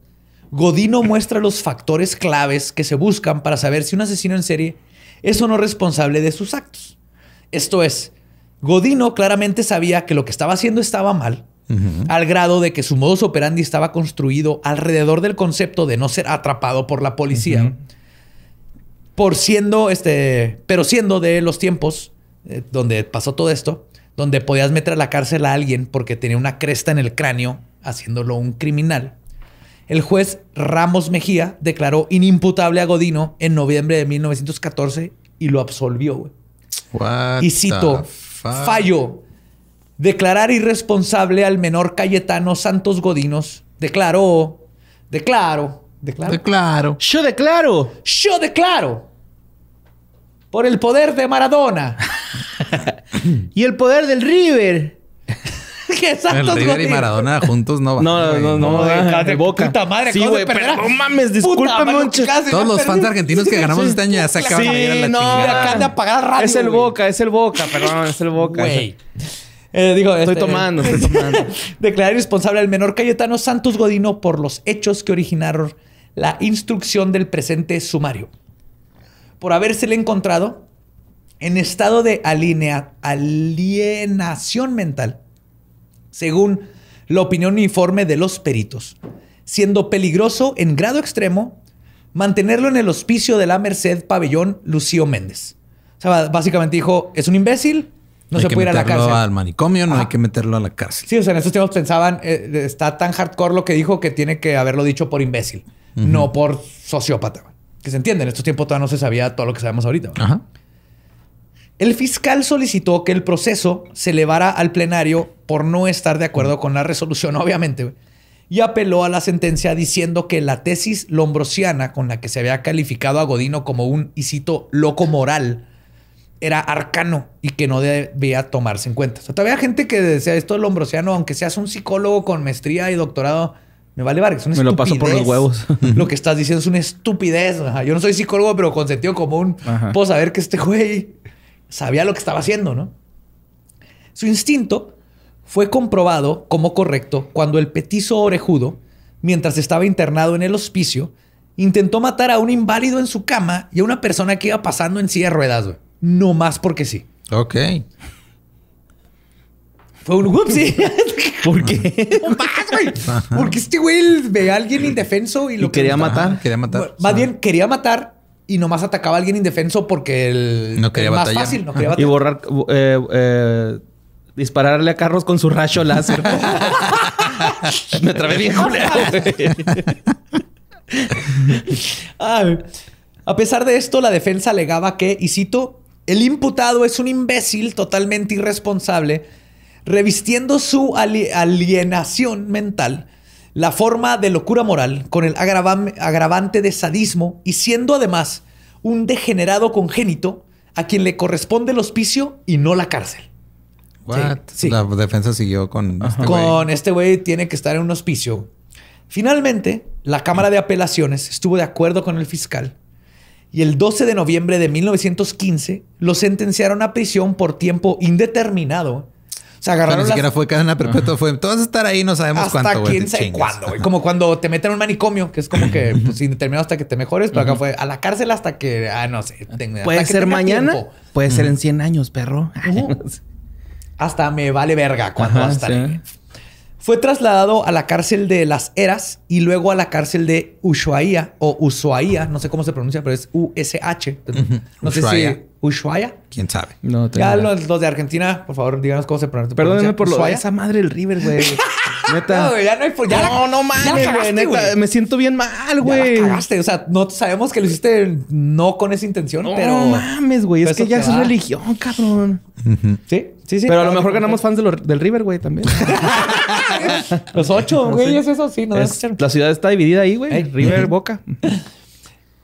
Speaker 2: Godino muestra los factores claves que se buscan para saber si un asesino en serie es o no responsable de sus actos. Esto es, Godino claramente sabía que lo que estaba haciendo estaba mal, al grado de que su modus operandi estaba construido alrededor del concepto de no ser atrapado por la policía, por siendo, este, pero siendo de los tiempos eh, donde pasó todo esto, donde podías meter a la cárcel a alguien porque tenía una cresta en el cráneo, haciéndolo un criminal, el juez Ramos Mejía declaró inimputable a Godino en noviembre de 1914 y lo absolvió.
Speaker 1: Y cito, fallo.
Speaker 2: Declarar irresponsable al menor Cayetano Santos Godinos. Declaró, declaro, declaro. Declaro. Yo declaro. Yo declaro. Por el poder de
Speaker 3: Maradona. y el poder del River. ¡Que santos, el River y Maradona juntos no van. No, no, no, de boca. Puta madre, pero no mames, discúlpame, Monche. Todos los fans argentinos que ganamos este año ya se acaban de ir a la no, chingada. de apagar rápido! Es el Boca, es el Boca, perdón, es el Boca. Güey. Eh, digo, estoy este, tomando, estoy tomando.
Speaker 2: Declarar irresponsable al menor Cayetano Santos Godino por los hechos que originaron la instrucción del presente sumario. Por habérsele encontrado en estado de alienación mental, según la opinión uniforme de los peritos, siendo peligroso en grado extremo mantenerlo en el hospicio de la Merced Pabellón Lucio Méndez. O sea, básicamente dijo, es un imbécil, no se puede ir a la cárcel. al
Speaker 1: manicomio, no hay que meterlo a la cárcel.
Speaker 2: Sí, o sea, en estos tiempos pensaban, eh, está tan hardcore lo que dijo que tiene que haberlo dicho por imbécil, no por sociópata. Que se entiende, en estos tiempos todavía no se sabía todo lo que sabemos ahorita. Ajá. El fiscal solicitó que el proceso se elevara al plenario por no estar de acuerdo con la resolución, obviamente, y apeló a la sentencia diciendo que la tesis lombrosiana con la que se había calificado a Godino como un, y loco moral, era arcano y que no debía tomarse en cuenta. O sea, todavía hay gente que decía esto de lombrosiano, aunque seas un psicólogo con maestría y doctorado, me vale verga. me lo paso por los huevos. lo que estás diciendo es una estupidez. Yo no soy psicólogo, pero con sentido común puedo saber que este güey sabía lo que estaba haciendo, ¿no? Su instinto fue comprobado como correcto cuando el petizo orejudo, mientras estaba internado en el hospicio, intentó matar a un inválido en su cama y a una persona que iba pasando en silla de ruedas, güey. No más porque sí. Ok. Fue un whoopsie. ¿Por qué?
Speaker 1: No más, güey. Porque
Speaker 2: este güey ve a alguien indefenso y lo y quería matar. Quería matar. Más bien, quería matar y nomás atacaba a alguien indefenso porque el, más fácil
Speaker 3: Y borrar, eh, eh, dispararle a carros con su rayo láser.
Speaker 1: Me trabé bien
Speaker 2: a pesar de esto, la defensa alegaba que, y cito, el imputado es un imbécil totalmente irresponsable, revistiendo su alienación mental la forma de locura moral con el agravante de sadismo y siendo además un degenerado congénito a quien le corresponde el hospicio y no la cárcel.
Speaker 1: What? la defensa siguió con este
Speaker 2: Con este güey tiene que estar en un hospicio. Finalmente, la Cámara de Apelaciones estuvo de acuerdo con el fiscal y el 12 de noviembre de 1915 lo sentenciaron a prisión por tiempo indeterminado se agarraron. ni siquiera fue cadena perpetua,
Speaker 1: fue. Todos estar ahí, no sabemos hasta cuánto. Hasta quién sabe cuándo,
Speaker 2: Como cuando te meten a un manicomio, que es como que pues, indeterminado hasta que te mejores, pero acá fue a la cárcel hasta que. Ah, no sé. Puede ser mañana. Puede ser en
Speaker 3: 100 años, perro.
Speaker 2: Hasta me vale verga cuando a Fue trasladado a la cárcel de Las eras y luego a la cárcel de Ushuaia o Ushuaia, no sé cómo se pronuncia, pero es USH. No sé si Ushuaia. ¿Quién
Speaker 3: sabe? ya
Speaker 2: los, de Argentina, por favor, díganos cómo se pronuncia. Perdóneme por lo de esa
Speaker 3: madre del River, güey.
Speaker 2: neta. No, ya no hay ya No, no mames, güey. me
Speaker 3: siento bien mal, güey. O
Speaker 2: sea, no sabemos que lo hiciste no con esa intención, pero... No mames, güey. Es que ya es religión,
Speaker 3: cabrón. Sí, sí, sí. Pero a lo mejor ganamos fans del River, güey, también. los ocho, güey. Es eso, sí. la ciudad está dividida ahí, güey. River, Boca.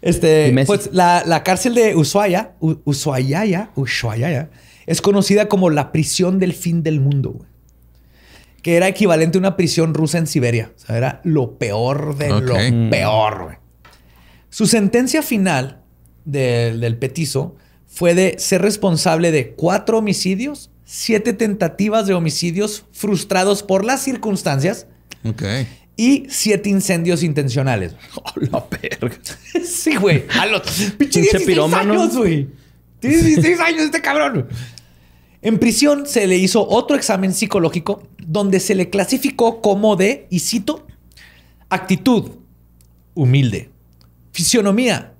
Speaker 3: Este, pues
Speaker 2: la, cárcel de Ushuaia, Ushuaia, Ushuaia, es conocida como la prisión del fin del mundo, Que era equivalente a una prisión rusa en Siberia. O sea, era lo peor de lo mm. peor, Su sentencia final del petizo fue de ser responsable de cuatro homicidios, siete tentativas de homicidios frustrados por las circunstancias. ok y siete incendios intencionales. la sí, güey. A los pinche 16 años, güey. Tiene 16 años este cabrón. En prisión se le hizo otro examen psicológico donde se le clasificó como de, y cito, actitud humilde, fisionomía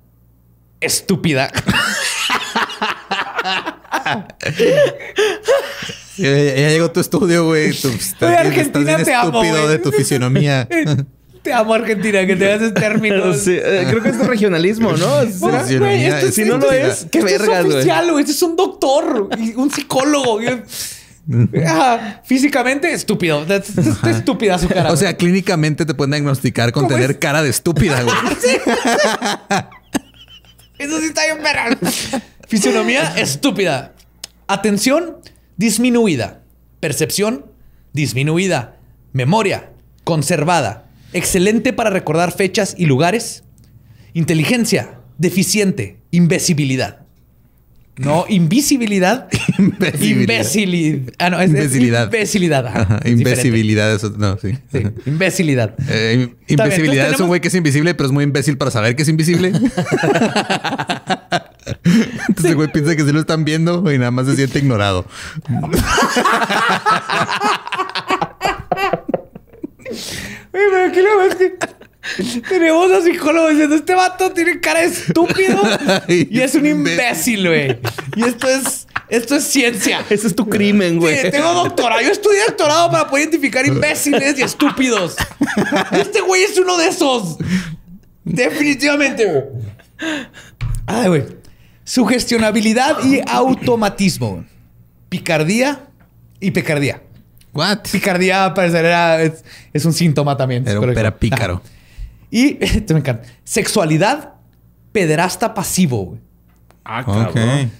Speaker 2: estúpida.
Speaker 1: ya llegó tu estudio, güey. Pues, te estúpido amo, de tu fisionomía. Eh,
Speaker 3: te amo Argentina, que te haces términos. Eh, creo que es regionalismo, ¿no? si no lo es, qué pues, es oficial, güey. Este es un
Speaker 2: doctor, un psicólogo. Ah, físicamente estúpido. Está
Speaker 1: estúpida su cara. O sea, clínicamente te pueden diagnosticar con tener cara de estúpida, güey.
Speaker 2: Eso sí está bien, perra. Fisionomía
Speaker 1: estúpida.
Speaker 2: Atención, disminuida. Percepción, disminuida. Memoria, conservada. Excelente para recordar fechas y lugares. Inteligencia, deficiente. Invisibilidad. No, invisibilidad. invisibilidad. Ah, no, es, invisibilidad.
Speaker 1: eso. No, sí. sí eh, invisibilidad es un güey que es invisible, pero es muy imbécil para saber que es invisible. Entonces güey piensa que sí lo están viendo y nada más se siente ignorado.
Speaker 3: Oye, pero tenemos a psicólogos diciendo:
Speaker 2: Este vato tiene cara de estúpido y es un imbécil, güey. Y esto es. Esto es ciencia. Ese es tu crimen, güey. tengo doctorado. Yo estudié doctorado para poder identificar imbéciles y estúpidos. Este güey es uno de esos. Definitivamente, güey. Ay, güey. Sugestionabilidad y automatismo. Picardía y picardía. What? Picardía era, es, un síntoma también. Era, pícaro. Y te me encanta.
Speaker 1: Sexualidad,
Speaker 2: pederasta pasivo.
Speaker 1: Ah, cabrón.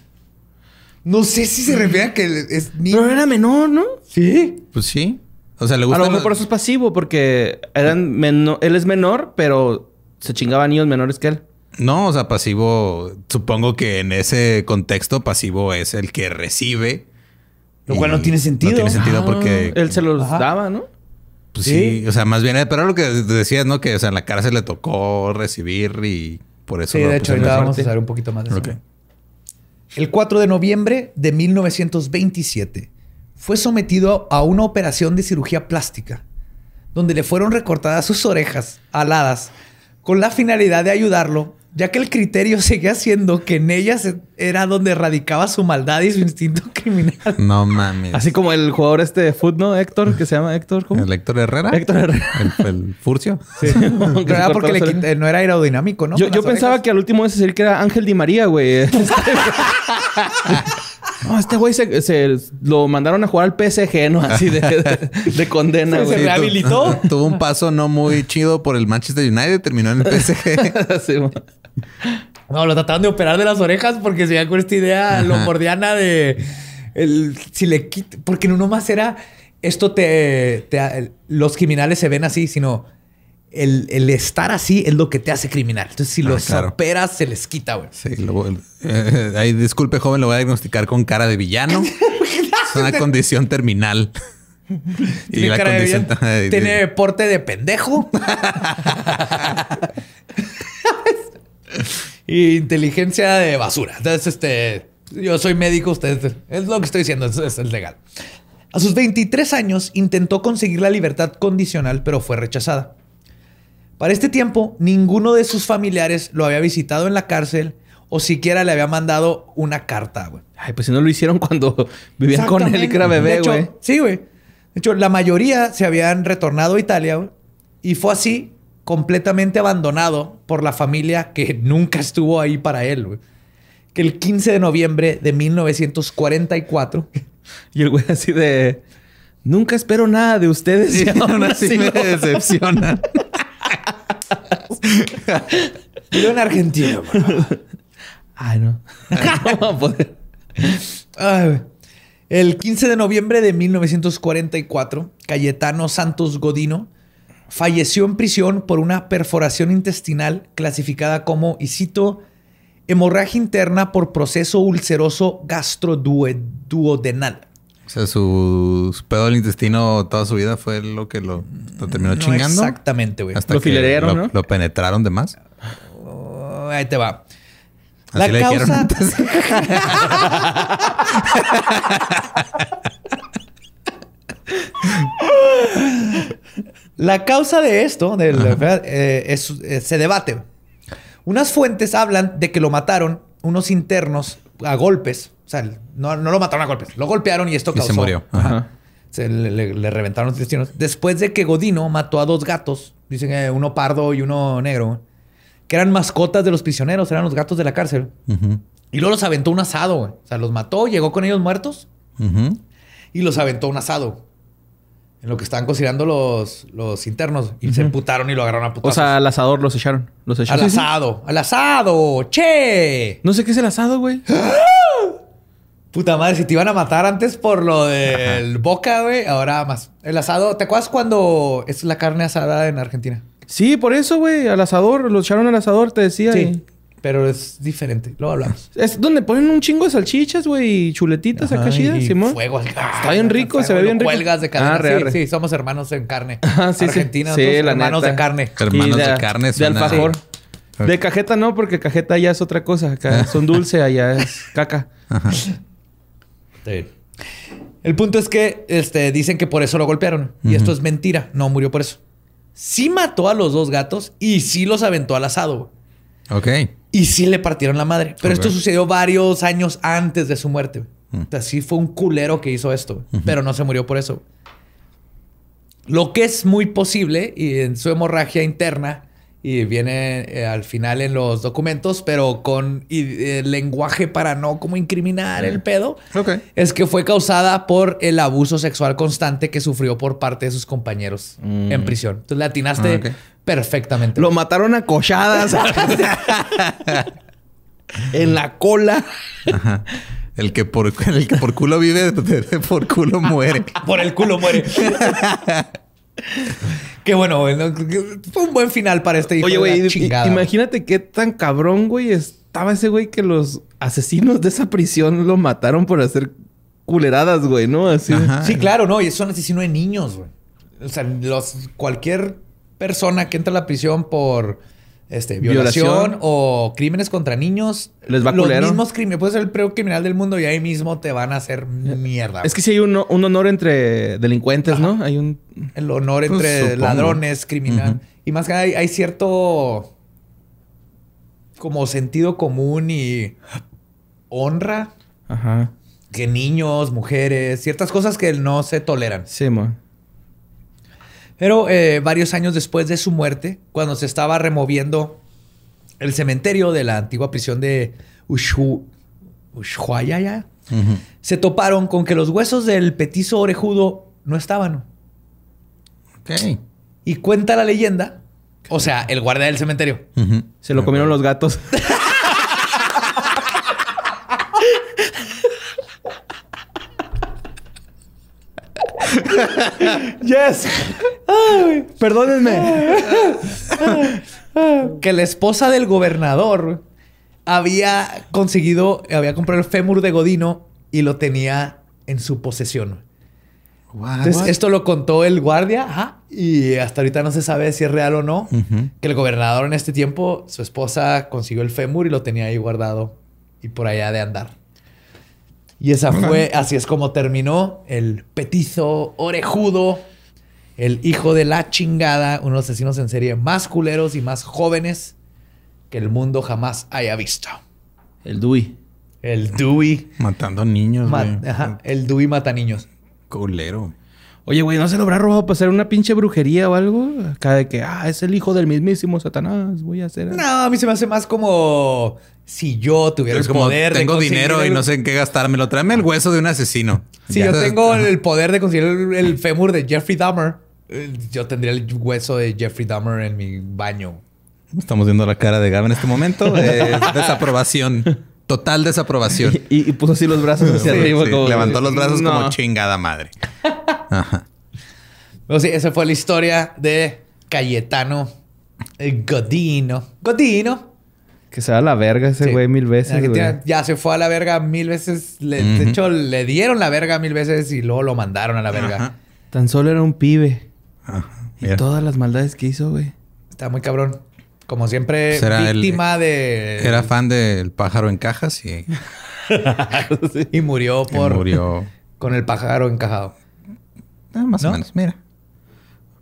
Speaker 2: No sé si se refiere a que es Pero era menor, ¿no?
Speaker 1: Sí. Pues sí. O sea, le gusta.
Speaker 3: A lo mejor por eso es pasivo, porque eran él es menor, pero se chingaban niños menores
Speaker 1: que él. No, o sea, pasivo, supongo que en ese contexto pasivo es el que recibe. Lo cual no tiene sentido. No tiene sentido ah, porque... Él
Speaker 3: se los daba, ¿no? Pues sí.
Speaker 1: o sea, más bien, pero lo que decías, ¿no? Que, en la cárcel le tocó recibir y por eso... Sí, de hecho, ahorita vamos a saber un poquito más de eso.
Speaker 2: El 4 de noviembre de 1927 fue sometido a una operación de cirugía plástica, donde le fueron recortadas sus orejas aladas con la finalidad de ayudarlo ya que el criterio seguía siendo que en ellas era donde radicaba su maldad y su instinto criminal.
Speaker 3: No mames. Así como el jugador este de fútbol, ¿no? Héctor, que se llama Héctor. ¿cómo?
Speaker 1: ¿El Héctor Herrera? Héctor Herrera. El, Furcio. Sí. era porque
Speaker 3: no era aerodinámico, ¿no? Yo, pensaba que al último ese sería que era Ángel Di María, güey. No, este güey se, lo mandaron a jugar al PSG, ¿no? Así de, condena, güey. Se, rehabilitó.
Speaker 1: tuvo un paso no muy chido por el Manchester United, terminó en el PSG.
Speaker 2: no, lo trataron de operar de las orejas porque se con esta idea lombordiana lombardiana de el, si le quita, porque no nomás era esto te, los criminales se ven así, sino el, estar así es lo que te hace criminal. Entonces,
Speaker 1: si ah, lo superas se les quita, güey. Sí, eh, ahí, disculpe, joven, lo voy a diagnosticar con cara de villano.
Speaker 2: es una condición
Speaker 1: terminal. y la condición Tiene
Speaker 2: deporte de pendejo. inteligencia de basura. Entonces, este, yo soy médico, ustedes es lo que estoy diciendo, es, es legal. A sus 23 años intentó conseguir la libertad condicional, pero fue rechazada. Para este tiempo, ninguno de sus familiares lo había visitado en la cárcel o siquiera le había mandado una carta, güey.
Speaker 3: Ay, pues si no lo hicieron cuando vivían con él y que era bebé, güey.
Speaker 2: Sí, güey. De hecho, la mayoría se habían retornado a Italia, güey. Y fue así, completamente abandonado por la familia que nunca estuvo ahí para él, güey. Que el 15 de noviembre de
Speaker 3: 1944. y el güey así de. Nunca espero nada de ustedes y aún así me decepcionan en no.
Speaker 2: El 15 de noviembre de 1944, Cayetano Santos Godino falleció en prisión por una perforación intestinal clasificada como, y cito, hemorragia interna por proceso ulceroso gastroduodenal.
Speaker 1: O sea, su pedo del intestino toda su vida fue lo que lo, terminó chingando. Exactamente, güey. Hasta lo filerearon, ¿no? Lo penetraron de más.
Speaker 2: Oh, ahí te va.
Speaker 1: Así la le causa...
Speaker 2: la causa de esto eh, eh, se debate. Unas fuentes hablan de que lo mataron unos internos a golpes o sea, no, no lo mataron a golpes, lo golpearon y esto causó. Y se murió. Ajá. Se le, reventaron los destinos. Después de que Godino mató a dos gatos, dicen uno pardo y uno negro, que eran mascotas de los prisioneros, eran los gatos de la cárcel. Y luego los aventó un asado, güey. O sea, los mató, llegó con ellos muertos y los aventó un asado. En lo que estaban cocinando los, los internos. Y se emputaron y lo agarraron a putazos. O
Speaker 3: sea, al asador los echaron. Los echaron. Al asado.
Speaker 2: Al asado. ¡Che! No sé qué es el asado, güey. ¡Ah! Puta madre, si te iban a matar antes por lo del boca, güey, ahora más. El asado, ¿te acuerdas
Speaker 3: cuando es la carne asada en Argentina? Sí, por eso, güey, al asador, lo echaron al asador, te decía. Sí. Pero es diferente, luego hablamos. Es donde ponen un chingo de salchichas, güey, y chuletitas acá chidas, Simón. Fuego, está bien rico, se ve bien rico. Huelgas de carne. Ah, sí, somos hermanos en carne. Ah, sí, Argentina, sí, hermanos de carne. Hermanos de, carne, De alfajor. De cajeta no, porque cajeta ya es otra cosa. Acá ah. son dulce, allá es caca. Ajá. El punto es que este, dicen que por eso lo golpearon. Y esto es
Speaker 2: mentira. No murió por eso. Sí mató a los dos gatos y sí los aventó al asado. Ok. Y sí le partieron la madre. Pero esto sucedió varios años antes de su muerte. Mm. Así sí fue un culero que hizo esto. Pero no se murió por eso. Lo que es muy posible, y en su hemorragia interna, y viene eh, al final en los documentos, pero con eh, lenguaje para no como incriminar el pedo, es que fue causada por el abuso sexual constante que sufrió por parte de sus compañeros mm. en prisión. Entonces le atinaste ah, perfectamente. Lo mataron a
Speaker 1: en la cola. El que, por, el que por culo vive, por culo muere. por el culo muere.
Speaker 3: Qué bueno, güey. Fue un buen final para este hijo Oye, güey, imagínate qué tan cabrón, güey, estaba ese güey que los asesinos de esa prisión lo mataron por hacer culeradas, güey, ¿no? Así. Sí, claro, no. Y es un asesino de niños, güey. O sea,
Speaker 2: los, cualquier persona que entra a la prisión por este, violación,
Speaker 3: o crímenes contra niños, les va los mismos
Speaker 2: crímenes, puedes ser el peor criminal del mundo y ahí mismo te van a hacer mierda. Es que
Speaker 3: si hay un, honor entre delincuentes, ¿no? Hay un el honor pues, entre ladrones, criminal.
Speaker 2: Y más que nada hay, hay, cierto como sentido común y honra. Ajá. Que niños, mujeres, ciertas cosas que no se toleran. Sí, man. Pero eh, varios años después de su muerte, cuando se estaba removiendo el cementerio de la antigua prisión de Ushu, Ushuaia, se toparon con que los huesos del petizo orejudo no estaban. Ok. Y cuenta la leyenda, o sea, el guardia del cementerio.
Speaker 3: Se lo comieron los gatos. yes.
Speaker 2: perdónenme. que la esposa del gobernador había conseguido, había comprado el fémur de Godino y lo tenía en su posesión. Entonces, esto lo contó el guardia y hasta ahorita no se sabe si es real o no. Que el gobernador en este tiempo, su esposa consiguió el fémur y lo tenía ahí guardado y por allá de andar. Y esa fue, así es como terminó el petizo orejudo, el hijo de la chingada, uno de los asesinos en serie más culeros y más jóvenes que el mundo jamás haya visto.
Speaker 1: El Dewey. El Dewey. Matando niños,
Speaker 3: el Dewey mata niños. Culero. Oye, güey, ¿no se lo habrá robado para hacer una pinche brujería o algo? Acá de que, ah, es el hijo del mismísimo Satanás, voy a hacer...
Speaker 2: No, a mí se me hace más
Speaker 1: como si yo tuviera el poder tengo dinero y no sé en qué gastármelo. Tráeme el hueso de un asesino. Si yo tengo el
Speaker 2: poder de conseguir el, fémur de Jeffrey Dahmer, eh, yo tendría el hueso de Jeffrey Dahmer en mi baño.
Speaker 1: Estamos viendo la cara de Gab en este momento. desaprobación. Total desaprobación. y, puso así los brazos hacia arriba. Levantó los brazos como chingada madre. Ajá.
Speaker 2: sí, esa fue la historia de Cayetano eh, Godino. Godino.
Speaker 3: Que se va a la verga ese güey mil veces.
Speaker 2: Ya se fue a la verga mil veces. De hecho, le dieron la verga mil veces y luego lo mandaron a la verga.
Speaker 3: Tan solo era un pibe. Ajá. Y todas las maldades que hizo, güey. Está muy cabrón. Como
Speaker 2: siempre,
Speaker 1: pues víctima de. Era fan del pájaro en cajas y. y murió por. murió. Con el pájaro encajado. Ah, más o menos, mira.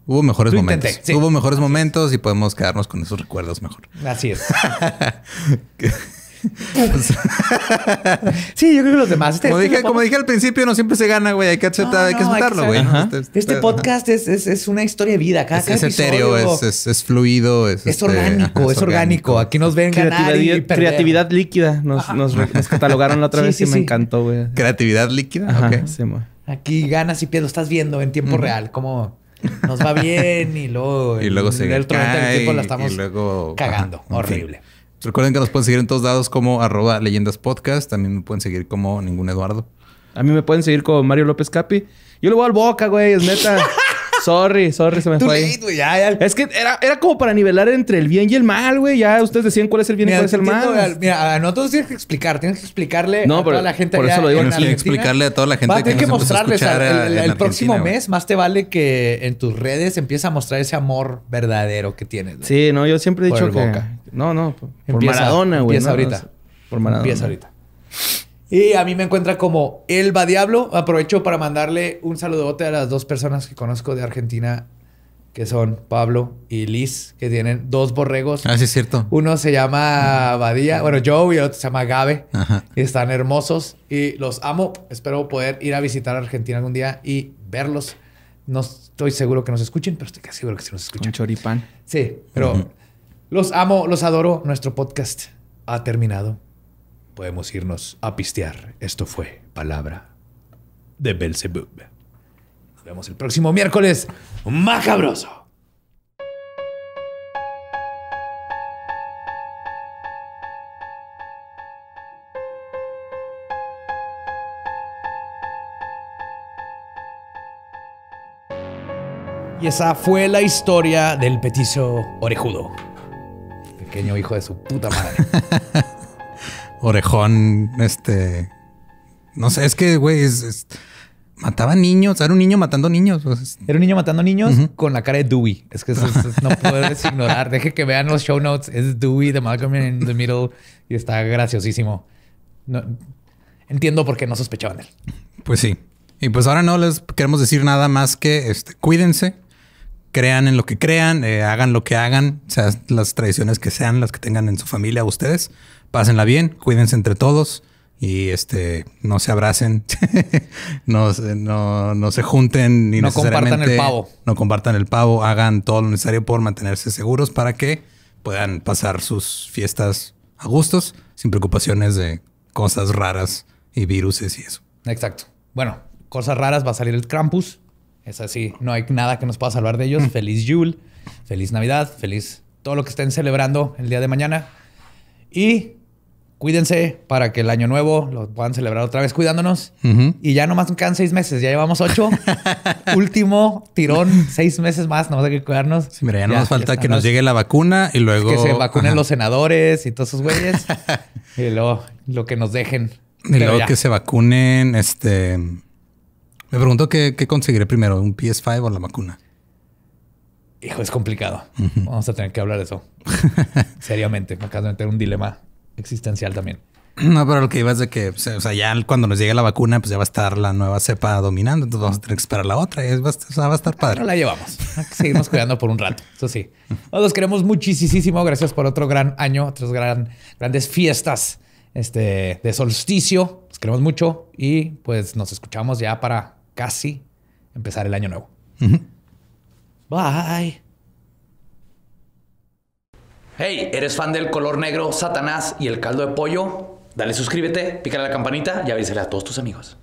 Speaker 1: Hubo mejores momentos. Hubo mejores momentos y podemos quedarnos con esos recuerdos mejor. Así es. sí, yo creo que los demás. Este, como, este dije, al principio, no siempre se gana, güey. Hay que, ah, aceptarlo, güey. Este, este, podcast
Speaker 2: es, es, es, una historia de vida. Cada, es, etéreo,
Speaker 3: es, es, fluido. Es, orgánico, es, orgánico. Aquí nos ven creatividad, creatividad líquida. Nos, catalogaron la otra vez y me encantó, güey. Creatividad
Speaker 1: líquida.
Speaker 2: Aquí ganas y pierdes. Estás viendo en tiempo real cómo nos va bien y luego... Y luego se cae, y luego, cagando. horrible.
Speaker 1: Recuerden que nos pueden seguir en todos lados como arroba leyendas podcast. También me pueden seguir como ningún Eduardo. A mí me pueden seguir como Mario López Capi. Yo le voy al boca, güey, es neta. Sorry,
Speaker 3: sorry, se me fue. Es que era, era como para nivelar entre el bien y el mal, güey. Ya ustedes decían cuál es el bien y cuál es el mal.
Speaker 2: mira, no. nosotros tienes que explicar, tienes que explicarle a toda la gente por eso lo digo, tienes que explicarle
Speaker 1: a toda la gente que que, nos mostrarles el, próximo mes,
Speaker 2: más te vale que en tus redes empieza a mostrar ese amor verdadero que tienes.
Speaker 3: Sí, no, yo siempre he dicho que. No, no, por, Maradona, güey. empieza ahorita. por Maradona. Empieza ahorita.
Speaker 2: Y a mí me encuentra como Elba Diablo. Aprovecho para mandarle un saludote a las dos personas que conozco de Argentina, que son Pablo y Liz, que tienen dos borregos. Ah, sí, es cierto. Uno se llama Badía, bueno, Joe, y otro se llama Gabe. están hermosos y los amo. Espero poder ir a visitar Argentina algún día y verlos. No estoy seguro que nos escuchen, pero estoy casi seguro que sí nos
Speaker 3: escuchan. Un choripán. Sí,
Speaker 2: pero los amo, los adoro. Nuestro podcast ha terminado podemos irnos a pistear. Esto fue Palabra de Belzebub. Nos vemos el próximo miércoles.
Speaker 4: ¡Macabroso! Y
Speaker 2: esa fue la historia del petizo orejudo. Pequeño hijo de su puta
Speaker 1: madre. orejón, este... No sé, es que, güey, es, mataba niños, era un niño matando niños. Pues, era un niño matando niños con la cara de Dewey. Es que no
Speaker 2: puedes ignorar. Deje que vean los show notes. Es Dewey de Malcolm
Speaker 1: in the Middle y está graciosísimo. No, entiendo por qué no sospechaban de él. Pues sí. Y pues ahora no les queremos decir nada más que este, cuídense, crean en lo que crean, eh, hagan lo que hagan, o sea las tradiciones que sean, las que tengan en su familia ustedes, pásenla bien, cuídense entre todos y este no se abracen, no, no, se junten ni no compartan el pavo. No compartan el pavo, hagan todo lo necesario por mantenerse seguros para que puedan pasar sus fiestas a gustos, sin preocupaciones de cosas raras y viruses y eso.
Speaker 2: Exacto. Bueno, cosas raras va a salir el Krampus. Es así, no hay nada que nos pueda salvar de ellos. Mm. Feliz Yule, feliz Navidad, feliz todo lo que estén celebrando el día de mañana. Y cuídense para que el año nuevo lo puedan celebrar otra vez cuidándonos. Y ya nomás quedan seis meses, ya llevamos ocho. Último tirón, seis meses más, nomás hay que cuidarnos. mira, ya, no nos falta que nos llegue la vacuna y luego... que se vacunen los senadores y todos esos güeyes. y luego lo que nos dejen. Y luego que
Speaker 1: se vacunen, este... Me pregunto qué, conseguiré primero, un PS5 o la vacuna.
Speaker 2: Hijo, es complicado. Vamos a tener que hablar de eso. Seriamente, me acabo de meter
Speaker 1: un dilema existencial también. No, pero lo que ibas de que, o sea, ya cuando nos llegue la vacuna, pues ya va a estar la nueva cepa dominando, entonces vamos a tener que esperar la otra y va a estar, padre. No la llevamos. Seguimos cuidando por un rato, eso sí. Nosotros queremos muchísimo. Gracias por otro gran año, otras
Speaker 2: grandes fiestas este, de solsticio. Nos queremos mucho y pues nos escuchamos ya para casi empezar el año nuevo.
Speaker 4: Bye.
Speaker 2: Hey, ¿eres fan del color negro,
Speaker 4: Satanás y el caldo de pollo? Dale suscríbete, pícale a la campanita y avísale a todos tus amigos.